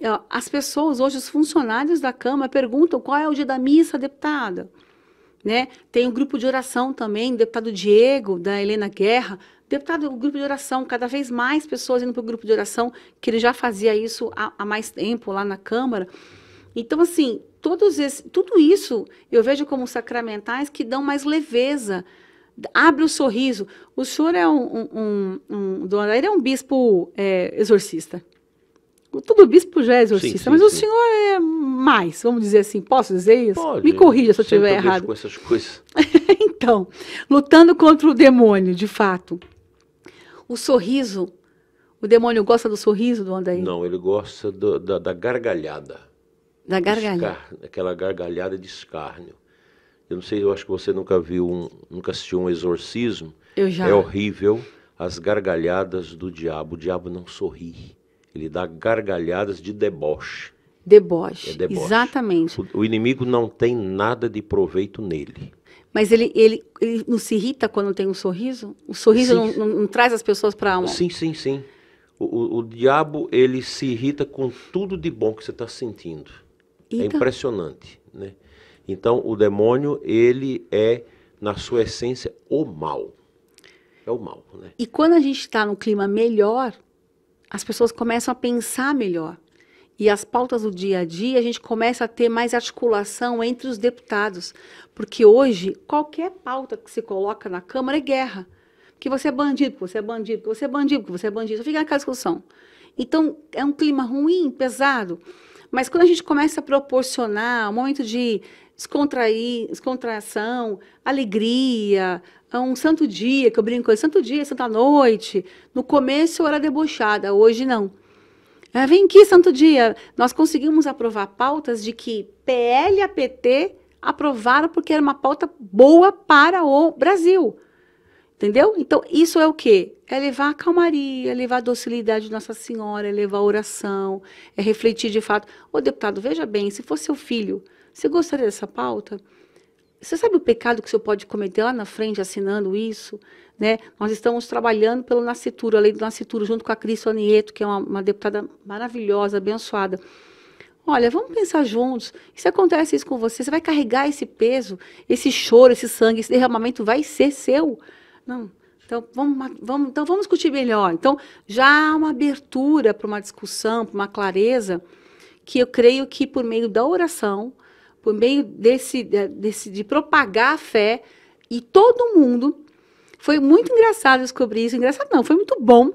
É, as pessoas hoje, os funcionários da Câmara perguntam qual é o dia da missa, deputada. Né? Tem um grupo de oração também, deputado Diego, da Helena Guerra, Deputado, o grupo de oração, cada vez mais pessoas indo para o grupo de oração, que ele já fazia isso há, há mais tempo lá na Câmara. Então, assim, todos esse, tudo isso eu vejo como sacramentais que dão mais leveza, abre o sorriso. O senhor é um, um, um, um ele é um bispo é, exorcista. Todo bispo já é exorcista, sim, sim, mas sim. o senhor é mais, vamos dizer assim, posso dizer isso? Pode, Me corrija se eu estiver errado. com essas coisas. então, lutando contra o demônio, de fato. O sorriso. O demônio gosta do sorriso do Andaí? Não, ele gosta do, da, da, gargalhada. Da gargalhada? aquela gargalhada de escárnio. Eu não sei, eu acho que você nunca viu, um, nunca assistiu um exorcismo. Eu já. É horrível as gargalhadas do diabo. O diabo não sorri. Ele dá gargalhadas de deboche. Deboche. É deboche. Exatamente. O, o inimigo não tem nada de proveito nele. Mas ele, ele, ele não se irrita quando tem um sorriso? O sorriso não, não, não, traz as pessoas para a alma? Sim, sim, sim. O, o, o, diabo, ele se irrita com tudo de bom que você está sentindo. É impressionante, né? Então, o demônio, ele é, na sua essência, o mal. É o mal, né? E quando a gente está num clima melhor, as pessoas começam a pensar melhor e as pautas do dia a dia, a gente começa a ter mais articulação entre os deputados. Porque hoje, qualquer pauta que se coloca na Câmara é guerra. Que você é bandido, que você é bandido, que você é bandido, que você é bandido. Só fica naquela discussão. Então, é um clima ruim, pesado. Mas quando a gente começa a proporcionar um momento de descontrair, descontração, alegria, é um santo dia, que eu brinco, é santo dia, santa noite. No começo eu era debochada, hoje não. Ah, vem aqui, santo dia. Nós conseguimos aprovar pautas de que PL e APT aprovaram porque era uma pauta boa para o Brasil. Entendeu? Então, isso é o quê? É levar a calmaria, é levar a docilidade de Nossa Senhora, é levar a oração, é refletir de fato. Ô, deputado, veja bem, se fosse seu filho, você gostaria dessa pauta? Você sabe o pecado que o senhor pode cometer lá na frente assinando isso? Né? Nós estamos trabalhando pelo Nascituro, a lei do Nascituro, junto com a Cris Anieto, que é uma, uma deputada maravilhosa, abençoada. Olha, vamos pensar juntos. E se acontece isso com você, você vai carregar esse peso, esse choro, esse sangue, esse derramamento vai ser seu? Não. Então vamos, vamos, então, vamos discutir melhor. Então, já há uma abertura para uma discussão, para uma clareza, que eu creio que por meio da oração, por meio desse, desse de propagar a fé, e todo mundo foi muito engraçado descobrir isso. Engraçado não, foi muito bom.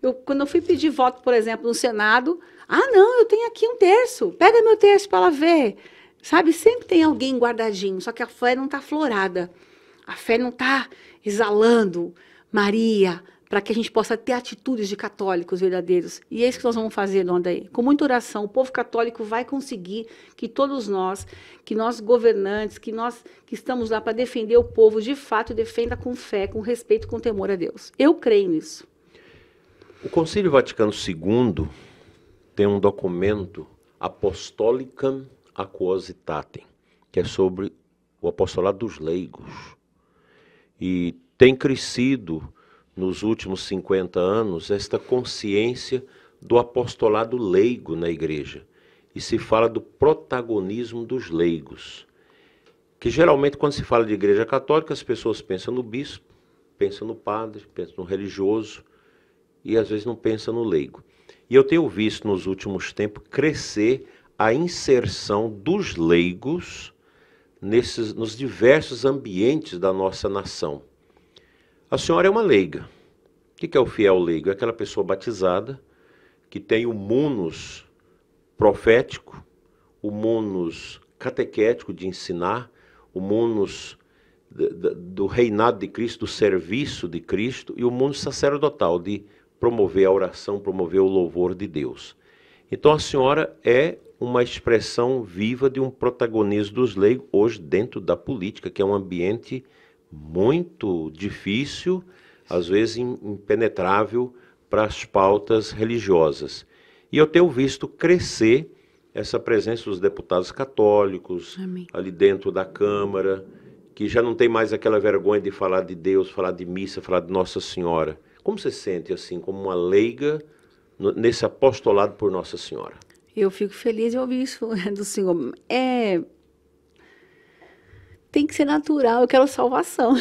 Eu, quando eu fui pedir voto, por exemplo, no Senado, ah, não, eu tenho aqui um terço, pega meu terço para ela ver. Sabe, sempre tem alguém guardadinho, só que a fé não está florada. A fé não está exalando. Maria, para que a gente possa ter atitudes de católicos verdadeiros. E é isso que nós vamos fazer, Dona daí Com muita oração, o povo católico vai conseguir que todos nós, que nós governantes, que nós que estamos lá para defender o povo, de fato defenda com fé, com respeito, com temor a Deus. Eu creio nisso. O Concílio Vaticano II tem um documento Apostolicam Aquositatem, que é sobre o apostolado dos leigos. E tem crescido nos últimos 50 anos esta consciência do apostolado leigo na igreja e se fala do protagonismo dos leigos. Que geralmente, quando se fala de igreja católica, as pessoas pensam no bispo, pensam no padre, pensam no religioso e às vezes não pensam no leigo. E eu tenho visto nos últimos tempos crescer a inserção dos leigos nesses, nos diversos ambientes da nossa nação. A senhora é uma leiga. O que é o fiel leigo? É aquela pessoa batizada que tem o munus profético, o munus catequético de ensinar, o munus do reinado de Cristo, do serviço de Cristo e o munus sacerdotal de promover a oração, promover o louvor de Deus. Então a senhora é uma expressão viva de um protagonismo dos leigos hoje dentro da política, que é um ambiente muito difícil, às vezes impenetrável para as pautas religiosas. E eu tenho visto crescer essa presença dos deputados católicos Amém. ali dentro da Câmara, que já não tem mais aquela vergonha de falar de Deus, falar de missa, falar de Nossa Senhora. Como você sente assim, como uma leiga nesse apostolado por Nossa Senhora? Eu fico feliz de ouvir isso né, do Senhor. É, tem que ser natural. Eu quero salvação.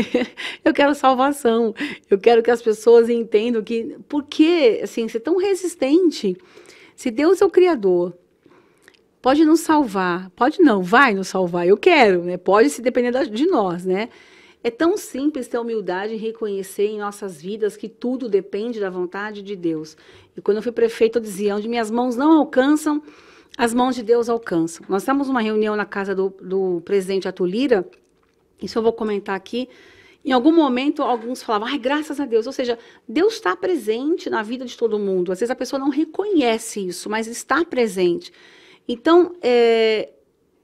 eu quero salvação. Eu quero que as pessoas entendam que por que assim, ser tão resistente? Se Deus é o Criador, pode nos salvar, pode não, vai nos salvar, eu quero, né? Pode se depender de nós, né? É tão simples ter humildade e reconhecer em nossas vidas que tudo depende da vontade de Deus. E quando eu fui prefeito, eu dizia: onde minhas mãos não alcançam, as mãos de Deus alcançam. Nós temos uma reunião na casa do, do presidente Atulira, isso eu vou comentar aqui. Em algum momento, alguns falavam, ai, graças a Deus. Ou seja, Deus está presente na vida de todo mundo. Às vezes a pessoa não reconhece isso, mas está presente. Então, é,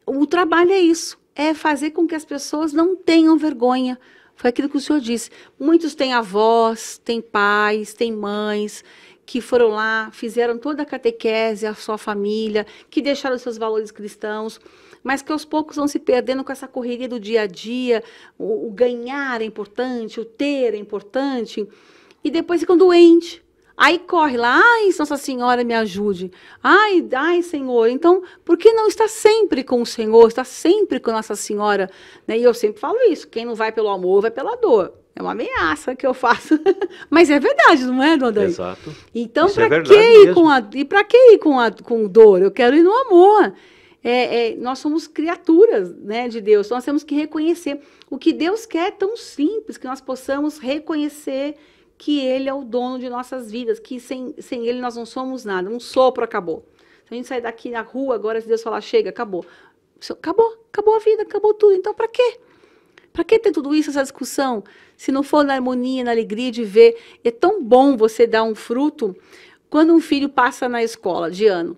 o trabalho é isso: é fazer com que as pessoas não tenham vergonha. Foi aquilo que o senhor disse. Muitos têm avós, têm pais, têm mães que foram lá, fizeram toda a catequese, a sua família, que deixaram seus valores cristãos, mas que aos poucos vão se perdendo com essa correria do dia a dia, o, o ganhar é importante, o ter é importante, e depois ficam doentes. Aí corre lá, ai, Nossa Senhora, me ajude. Ai, ai, Senhor. Então, por que não estar sempre com o Senhor, estar sempre com Nossa Senhora? Né? E eu sempre falo isso: quem não vai pelo amor, vai pela dor. É uma ameaça que eu faço. Mas é verdade, não é, Dona Exato. Então, para é que ir com a, e para que ir com a com dor? Eu quero ir no amor. É, é, nós somos criaturas né, de Deus, nós temos que reconhecer. O que Deus quer é tão simples que nós possamos reconhecer que Ele é o dono de nossas vidas, que sem, sem Ele nós não somos nada, um sopro acabou. Se então, a gente sair daqui na rua agora, se Deus falar, chega, acabou. Acabou, acabou a vida, acabou tudo, então para quê? Para que ter tudo isso, essa discussão? Se não for na harmonia, na alegria de ver. É tão bom você dar um fruto quando um filho passa na escola de ano.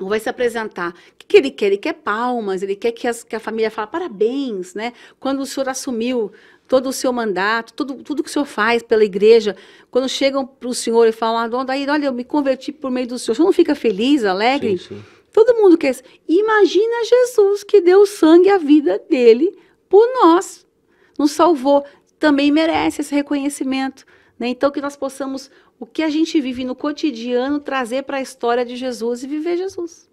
Ou vai se apresentar. O que, que ele quer? Ele quer palmas, ele quer que, as, que a família fale parabéns, né? Quando o senhor assumiu todo o seu mandato, tudo, tudo que o senhor faz pela igreja, quando chegam para o senhor e falam, ah, olha, eu me converti por meio do senhor, o senhor não fica feliz, alegre? Sim, sim. Todo mundo quer. Imagina Jesus que deu o sangue e a vida dele por nós, nos salvou, também merece esse reconhecimento. Né? Então, que nós possamos, o que a gente vive no cotidiano, trazer para a história de Jesus e viver Jesus.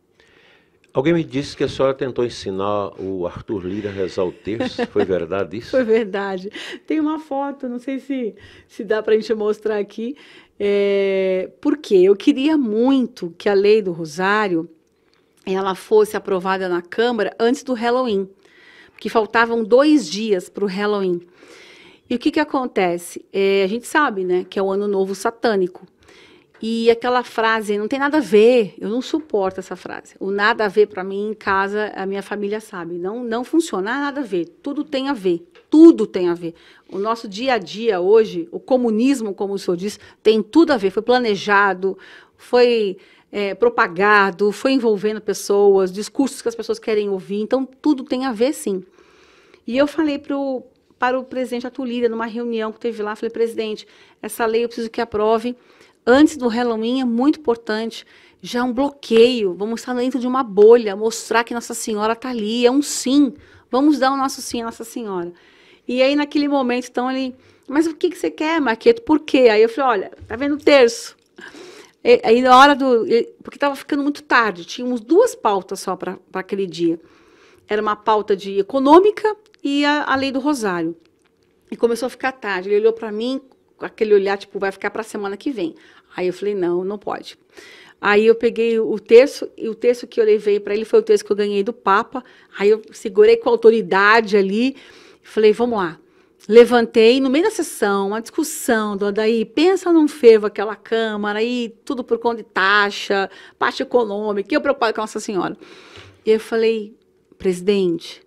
Alguém me disse que a senhora tentou ensinar o Arthur Lira a rezar o terço. Foi verdade isso? Foi verdade. Tem uma foto, não sei se, se dá para a gente mostrar aqui. É, porque eu queria muito que a lei do Rosário ela fosse aprovada na Câmara antes do Halloween que faltavam dois dias para o Halloween. E o que, que acontece? É, a gente sabe, né, que é o ano novo satânico. E aquela frase, não tem nada a ver, eu não suporto essa frase. O nada a ver para mim em casa, a minha família sabe, não não funciona, ah, nada a ver, tudo tem a ver, tudo tem a ver. O nosso dia a dia hoje, o comunismo, como o senhor disse, tem tudo a ver, foi planejado, foi é, propagado, foi envolvendo pessoas, discursos que as pessoas querem ouvir. Então, tudo tem a ver, sim. E eu falei pro, para o presidente Atulira, numa reunião que teve lá, falei, presidente, essa lei eu preciso que aprove. Antes do Halloween é muito importante, já é um bloqueio, vamos estar dentro de uma bolha, mostrar que Nossa Senhora está ali, é um sim, vamos dar o nosso sim a Nossa Senhora. E aí, naquele momento, então, ele, mas o que, que você quer, Marqueto? Por quê? Aí eu falei, olha, tá vendo o terço? Aí na hora do. Porque estava ficando muito tarde, tínhamos duas pautas só para aquele dia. Era uma pauta de econômica e a, a lei do Rosário. E começou a ficar tarde. Ele olhou para mim com aquele olhar, tipo, vai ficar para a semana que vem. Aí eu falei, não, não pode. Aí eu peguei o texto, e o texto que eu levei para ele foi o texto que eu ganhei do Papa. Aí eu segurei com autoridade ali, falei, vamos lá levantei no meio da sessão, uma discussão do daí, pensa num fervo aquela Câmara, aí tudo por conta de taxa, parte econômica, eu preocupado com Nossa Senhora. E eu falei, presidente,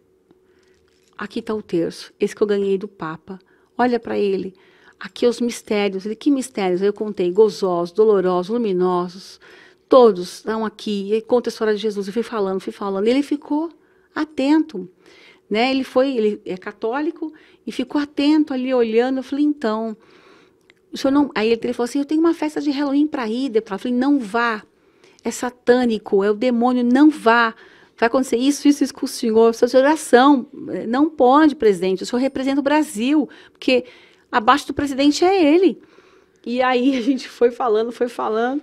aqui está o terço, esse que eu ganhei do Papa, olha para ele, aqui é os mistérios, ele, que mistérios? Eu contei, gozosos, dolorosos, luminosos, todos estão aqui, e conta a história de Jesus, eu fui falando, fui falando, e ele ficou atento, né, ele foi, ele é católico e ficou atento ali olhando. Eu falei, então, o senhor não. Aí ele falou assim: eu tenho uma festa de Halloween para ir. Eu falei, não vá. É satânico, é o demônio, não vá. Vai acontecer isso, isso, isso com o senhor. Sua oração não pode, presidente. O senhor representa o Brasil, porque abaixo do presidente é ele. E aí a gente foi falando, foi falando.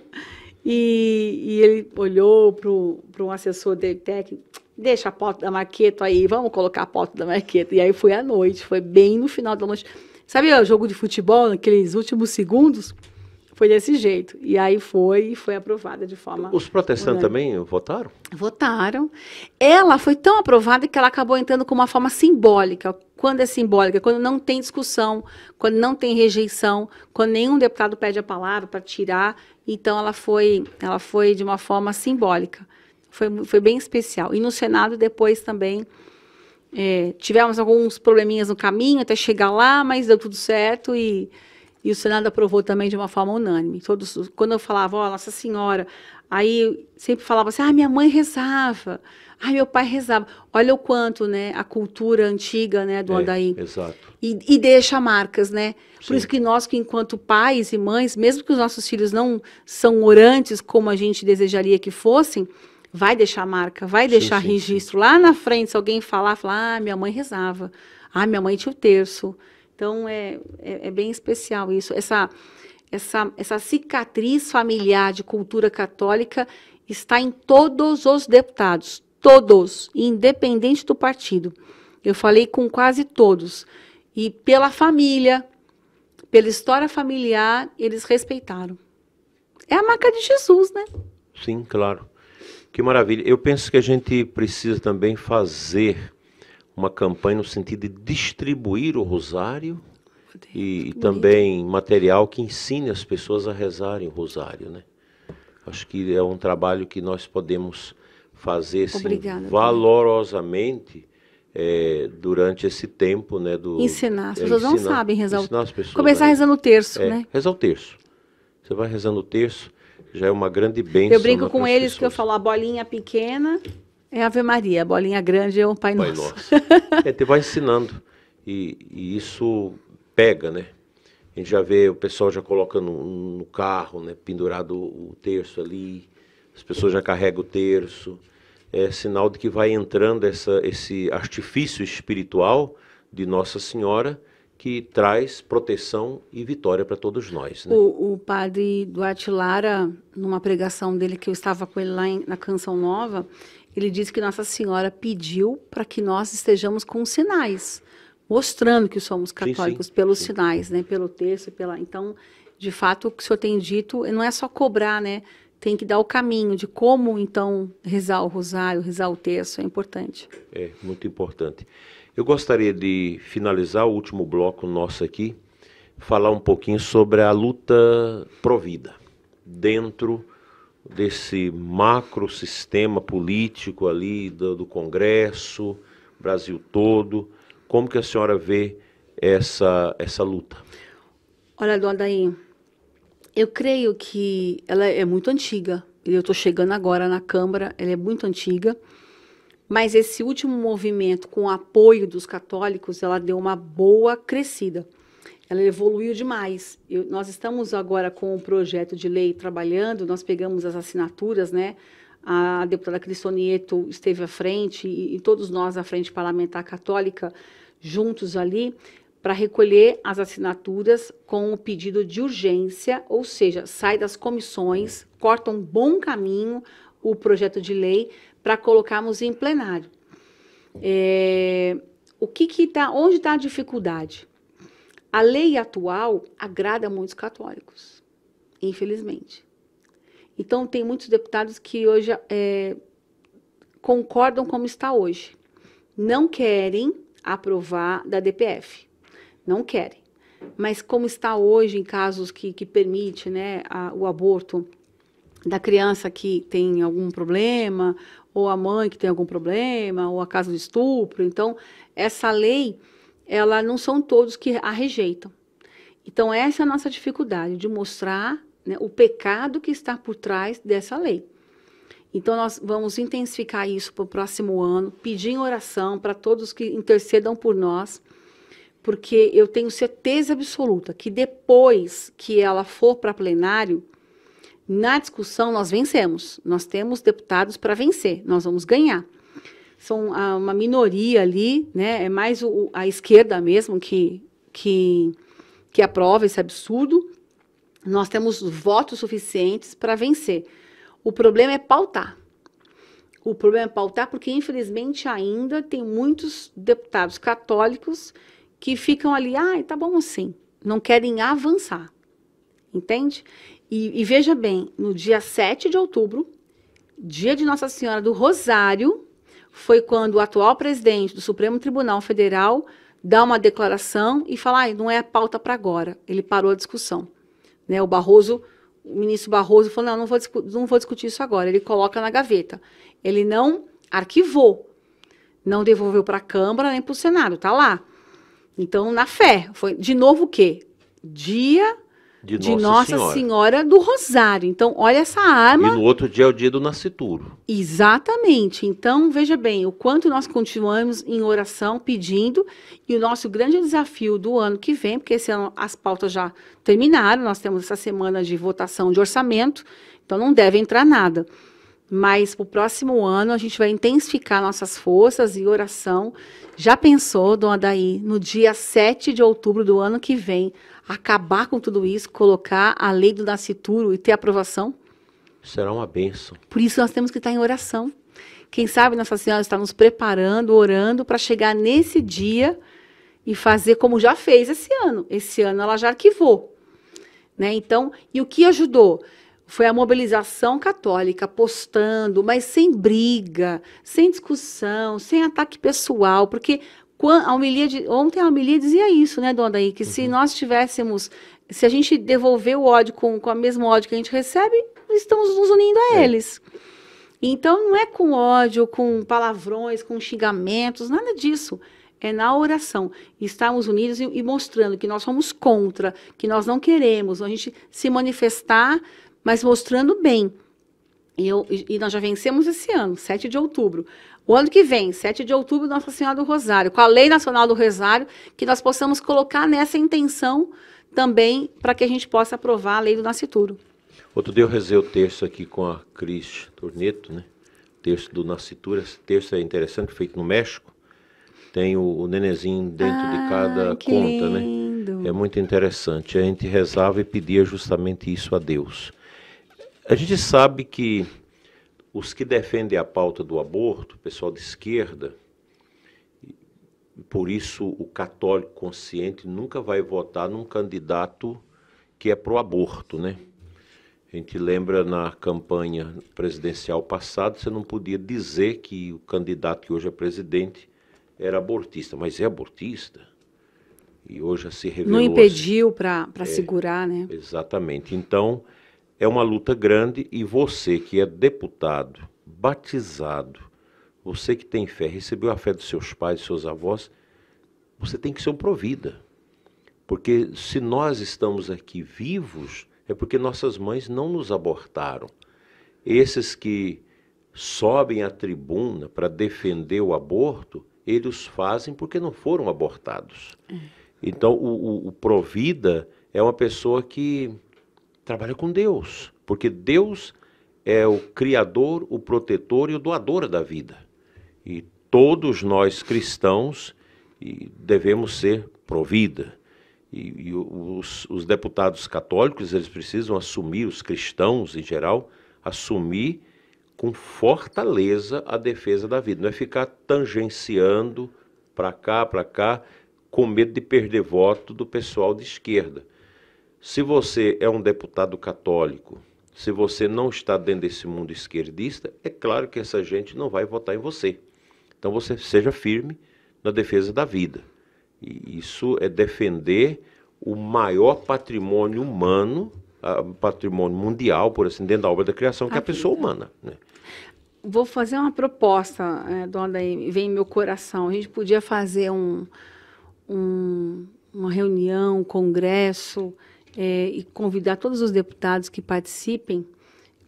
E, e ele olhou para um assessor dele técnico deixa a porta da maqueta aí, vamos colocar a porta da maqueta. E aí foi à noite, foi bem no final da noite. Sabe o jogo de futebol, naqueles últimos segundos? Foi desse jeito. E aí foi foi aprovada de forma. Os protestantes também votaram? Votaram. Ela foi tão aprovada que ela acabou entrando com uma forma simbólica. Quando é simbólica? Quando não tem discussão, quando não tem rejeição, quando nenhum deputado pede a palavra para tirar. Então ela foi ela foi de uma forma simbólica foi, foi bem especial. E no Senado, depois também, é, tivemos alguns probleminhas no caminho até chegar lá, mas deu tudo certo e, e o Senado aprovou também de uma forma unânime. Todos, quando eu falava, ó, oh, Nossa Senhora, aí sempre falava assim, ah, minha mãe rezava, ah, meu pai rezava. Olha o quanto, né, a cultura antiga, né, do é, Exato. E, e deixa marcas, né? Por isso que nós, que enquanto pais e mães, mesmo que os nossos filhos não são orantes como a gente desejaria que fossem, vai deixar marca, vai deixar sim, registro. Sim, sim. Lá na frente, se alguém falar, falar, ah, minha mãe rezava, ah, minha mãe tinha o terço. Então, é, é, é bem especial isso. Essa, essa, essa cicatriz familiar de cultura católica está em todos os deputados, todos, independente do partido. Eu falei com quase todos. E pela família, pela história familiar, eles respeitaram. É a marca de Jesus, né? Sim, claro. Que maravilha. Eu penso que a gente precisa também fazer uma campanha no sentido de distribuir o rosário e, e também material que ensine as pessoas a rezarem o rosário, né? Acho que é um trabalho que nós podemos fazer assim, Obrigada, valorosamente é, durante esse tempo, né? Do, ensinar. As é, pessoas é, ensinar, não sabem rezar. o as pessoas, Começar né? rezando o terço, é, né? Rezar o terço. Você vai rezando o terço já é uma grande bênção. Eu brinco com eles pessoas. que eu falo, a bolinha pequena é Ave Maria, a bolinha grande é o Pai, Pai Nosso. é, te vai ensinando. E, e, isso pega, né? A gente já vê o pessoal já coloca no, carro, né? Pendurado o, o terço ali, as pessoas já carregam o terço. É sinal de que vai entrando essa, esse artifício espiritual de Nossa Senhora que traz proteção e vitória para todos nós. Né? O, o, padre Duarte Lara, numa pregação dele que eu estava com ele lá em, na Canção Nova, ele disse que Nossa Senhora pediu para que nós estejamos com sinais, mostrando que somos católicos sim, sim, pelos sim. sinais, né? Pelo texto, pela. Então, de fato, o que o senhor tem dito não é só cobrar, né? Tem que dar o caminho de como então rezar o rosário, rezar o texto, é importante. É muito importante. Eu gostaria de finalizar o último bloco nosso aqui, falar um pouquinho sobre a luta provida dentro desse macro sistema político ali do, do Congresso, Brasil todo. Como que a senhora vê essa, essa luta? Olha, Daí, eu creio que ela é muito antiga. Eu estou chegando agora na Câmara, ela é muito antiga. Mas esse último movimento, com o apoio dos católicos, ela deu uma boa crescida. Ela evoluiu demais. Eu, nós estamos agora com um projeto de lei trabalhando, nós pegamos as assinaturas, né? A deputada Cristonieto esteve à frente e, e todos nós à frente parlamentar católica juntos ali para recolher as assinaturas com o pedido de urgência, ou seja, sai das comissões, corta um bom caminho o projeto de lei para colocarmos em plenário. É, o que que tá, onde está a dificuldade? A lei atual agrada muitos católicos, infelizmente. Então, tem muitos deputados que hoje é, concordam como está hoje. Não querem aprovar da DPF. Não querem. Mas como está hoje em casos que, que permite né, a, o aborto da criança que tem algum problema ou a mãe que tem algum problema, ou a casa de estupro. Então, essa lei, ela não são todos que a rejeitam. Então, essa é a nossa dificuldade de mostrar né, o pecado que está por trás dessa lei. Então, nós vamos intensificar isso para o próximo ano, pedir em oração para todos que intercedam por nós, porque eu tenho certeza absoluta que depois que ela for para plenário, na discussão, nós vencemos. Nós temos deputados para vencer. Nós vamos ganhar. São ah, uma minoria ali, né? É mais o, a esquerda mesmo que, que, que aprova esse absurdo. Nós temos votos suficientes para vencer. O problema é pautar. O problema é pautar porque, infelizmente, ainda tem muitos deputados católicos que ficam ali, ah, tá bom assim, não querem avançar, entende? E, e, veja bem, no dia 7 de outubro, dia de Nossa Senhora do Rosário, foi quando o atual presidente do Supremo Tribunal Federal dá uma declaração e fala: ah, não é a pauta para agora. Ele parou a discussão. Né? O Barroso, o ministro Barroso falou: não, não vou, não vou discutir isso agora. Ele coloca na gaveta. Ele não arquivou, não devolveu para a Câmara nem para o Senado, está lá. Então, na fé, foi de novo o quê? Dia de, de Nossa, Nossa Senhora. Senhora. do Rosário. Então, olha essa arma. E no outro dia é o dia do nascituro. Exatamente. Então, veja bem, o quanto nós continuamos em oração, pedindo, e o nosso grande desafio do ano que vem, porque esse ano as pautas já terminaram, nós temos essa semana de votação de orçamento, então não deve entrar nada. Mas para o próximo ano a gente vai intensificar nossas forças e oração. Já pensou, dona Daí, no dia 7 de outubro do ano que vem, acabar com tudo isso, colocar a lei do nascituro e ter aprovação? Será uma benção. Por isso nós temos que estar em oração. Quem sabe Nossa Senhora está nos preparando, orando para chegar nesse dia e fazer como já fez esse ano. Esse ano ela já arquivou. Né? Então, e o que ajudou? foi a mobilização católica postando, mas sem briga, sem discussão, sem ataque pessoal, porque a homilia de, ontem a homilia dizia isso, né, dona aí, que uhum. se nós tivéssemos, se a gente devolver o ódio com, com a mesma ódio que a gente recebe, estamos nos unindo a é. eles. Então não é com ódio, com palavrões, com xingamentos, nada disso. É na oração. Estamos unidos e, e mostrando que nós somos contra, que nós não queremos a gente se manifestar mas mostrando bem. E, eu, e nós já vencemos esse ano, 7 de outubro. O ano que vem, 7 de outubro, Nossa Senhora do Rosário, com a Lei Nacional do Rosário, que nós possamos colocar nessa intenção também para que a gente possa aprovar a Lei do Nascituro. Outro dia eu rezei o texto aqui com a Cris Torneto, né? O texto do Nascituro. Esse texto é interessante, feito no México. Tem o, o nenezinho dentro ah, de cada conta, né? lindo. né? É muito interessante. A gente rezava e pedia justamente isso a Deus. A gente sabe que os que defendem a pauta do aborto, pessoal de esquerda, por isso o católico consciente nunca vai votar num candidato que é pro aborto, né? A gente lembra na campanha presidencial passada, você não podia dizer que o candidato que hoje é presidente era abortista, mas é abortista. E hoje já se revelou. Não impediu assim. para é, segurar, né? Exatamente. Então, é uma luta grande e você que é deputado, batizado, você que tem fé, recebeu a fé dos seus pais, dos seus avós, você tem que ser um provida. Porque se nós estamos aqui vivos, é porque nossas mães não nos abortaram. Esses que sobem à tribuna para defender o aborto, eles fazem porque não foram abortados. É. Então, o, o, o provida é uma pessoa que Trabalha com Deus, porque Deus é o criador, o protetor e o doador da vida. E todos nós cristãos devemos ser provida. E, e os, os deputados católicos, eles precisam assumir, os cristãos em geral, assumir com fortaleza a defesa da vida. Não é ficar tangenciando para cá, para cá, com medo de perder voto do pessoal de esquerda. Se você é um deputado católico, se você não está dentro desse mundo esquerdista, é claro que essa gente não vai votar em você. Então você seja firme na defesa da vida. E isso é defender o maior patrimônio humano, patrimônio mundial, por assim, dentro da obra da criação, que é a pessoa humana. Né? Vou fazer uma proposta, é, dona, vem meu coração. A gente podia fazer um, um uma reunião, um congresso é, e convidar todos os deputados que participem,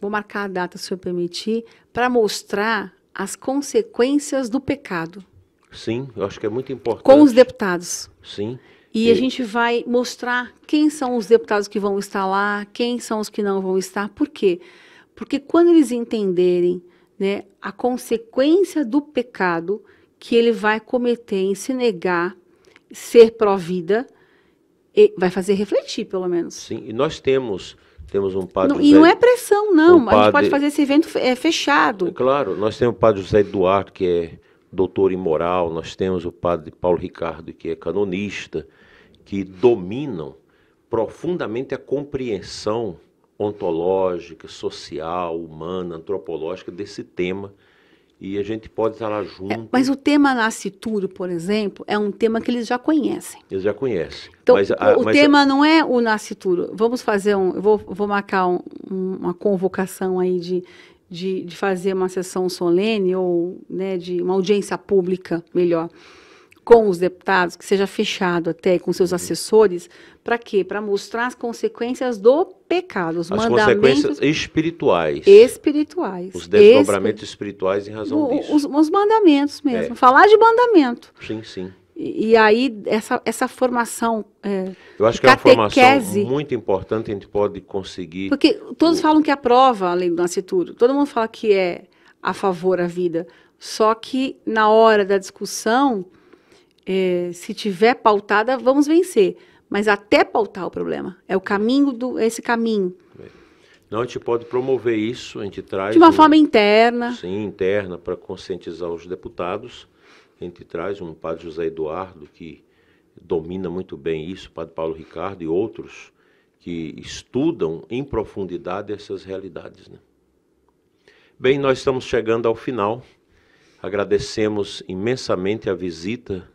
vou marcar a data, se eu permitir, para mostrar as consequências do pecado. Sim, eu acho que é muito importante. Com os deputados. Sim. E, e a gente vai mostrar quem são os deputados que vão estar lá, quem são os que não vão estar. Por quê? Porque quando eles entenderem né, a consequência do pecado que ele vai cometer em se negar, ser pró-vida, vai fazer refletir, pelo menos. Sim, e nós temos temos um padre. Não, e não é pressão, não. Um a gente pode fazer esse evento é, fechado. É claro, nós temos o padre José Eduardo, que é doutor em moral, nós temos o padre Paulo Ricardo, que é canonista, que dominam profundamente a compreensão ontológica, social, humana, antropológica desse tema e a gente pode estar lá é, junto. É, mas o tema Nasce Tudo, por exemplo, é um tema que eles já conhecem. Eles já conhecem. Então, mas, a, o tema a... não é o Nasce Tudo. Vamos fazer um. Eu vou, vou marcar um, uma convocação aí de, de, de, fazer uma sessão solene ou né, de uma audiência pública, melhor com os deputados, que seja fechado até com seus uhum. assessores, para quê? Para mostrar as consequências do pecado, os as mandamentos consequências espirituais. Espirituais. Os desdobramentos espirituais em razão o, disso. Os, os, mandamentos mesmo. É. Falar de mandamento. Sim, sim. E, e aí, essa, essa formação. É, Eu acho que é uma formação muito importante, a gente pode conseguir. Porque todos o... falam que aprova é a lei do nascituro, todo mundo fala que é a favor a vida. Só que na hora da discussão, é, se tiver pautada, vamos vencer. Mas até pautar o problema. É o caminho do. É esse caminho. Não, a gente pode promover isso, a gente traz. De uma um, forma interna. Sim, interna, para conscientizar os deputados. A gente traz um padre José Eduardo, que domina muito bem isso, o padre Paulo Ricardo e outros que estudam em profundidade essas realidades. Né? Bem, nós estamos chegando ao final. Agradecemos imensamente a visita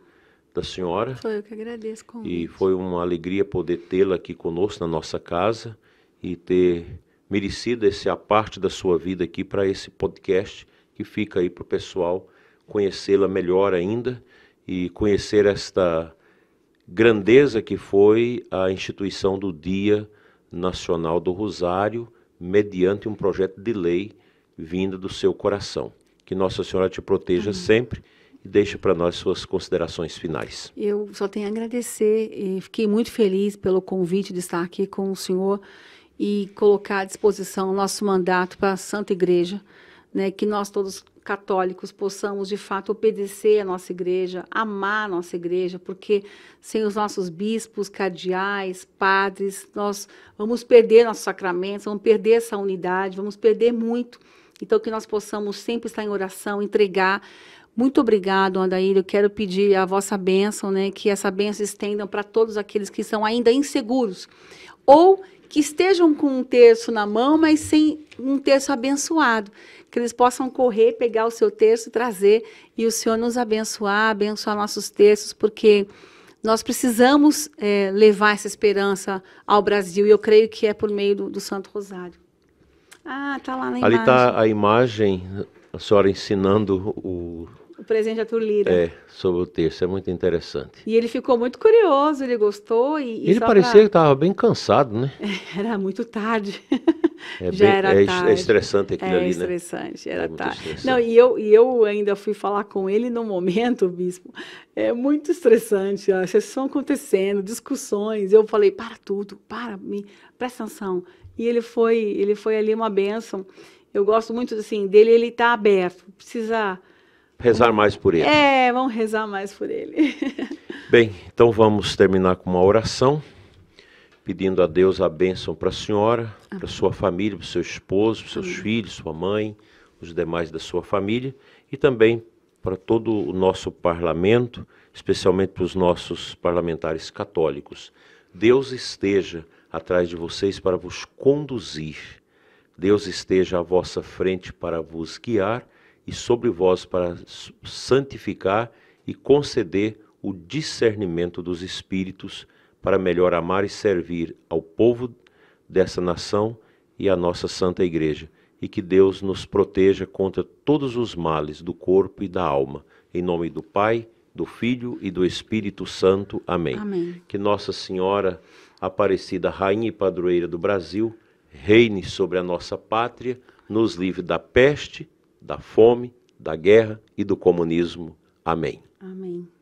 da senhora. Foi eu que agradeço. E foi uma alegria poder tê-la aqui conosco na nossa casa e ter merecido esse a parte da sua vida aqui para esse podcast que fica aí para o pessoal conhecê-la melhor ainda e conhecer esta grandeza que foi a instituição do Dia Nacional do Rosário mediante um projeto de lei vinda do seu coração. Que Nossa Senhora te proteja sempre e deixa para nós suas considerações finais. Eu só tenho a agradecer e fiquei muito feliz pelo convite de estar aqui com o senhor e colocar à disposição o nosso mandato para a Santa Igreja, né, que nós todos católicos possamos de fato obedecer a nossa igreja, amar a nossa igreja, porque sem os nossos bispos, cardeais, padres, nós vamos perder nossos sacramentos, vamos perder essa unidade, vamos perder muito. Então que nós possamos sempre estar em oração, entregar muito obrigado, Andaíra. Eu quero pedir a vossa bênção, né, que essa bênção estenda para todos aqueles que são ainda inseguros ou que estejam com um terço na mão, mas sem um terço abençoado. Que eles possam correr, pegar o seu terço, trazer e o Senhor nos abençoar, abençoar nossos terços, porque nós precisamos é, levar essa esperança ao Brasil e eu creio que é por meio do, do Santo Rosário. Ah, tá lá na Ali tá imagem. Ali está a imagem, a senhora ensinando o o presente de Arthur Lira. É, sobre o texto, é muito interessante. E ele ficou muito curioso, ele gostou. E, e ele parecia pra... que estava bem cansado, né? Era muito tarde. É Já bem, era é, é tarde. É estressante aquilo é ali, né? estressante, né? Era é Estressante, era tarde. Não, e eu, e eu ainda fui falar com ele no momento, bispo. É muito estressante, as sessões acontecendo, discussões. Eu falei, para tudo, para, me, presta atenção. E ele foi, ele foi ali uma bênção. Eu gosto muito assim dele, ele está aberto, precisa rezar mais por ele. É, vamos rezar mais por ele. Bem, então vamos terminar com uma oração, pedindo a Deus a bênção para a senhora, para sua família, para seu esposo, para seus Amém. filhos, sua mãe, os demais da sua família e também para todo o nosso parlamento, especialmente para os nossos parlamentares católicos. Deus esteja atrás de vocês para vos conduzir. Deus esteja à vossa frente para vos guiar e sobre vós para santificar e conceder o discernimento dos espíritos para melhor amar e servir ao povo dessa nação e à nossa santa igreja, e que Deus nos proteja contra todos os males do corpo e da alma. Em nome do Pai, do Filho e do Espírito Santo. Amém. Amém. Que Nossa Senhora Aparecida, rainha e padroeira do Brasil, reine sobre a nossa pátria, nos livre da peste da fome, da guerra e do comunismo. Amém. Amém.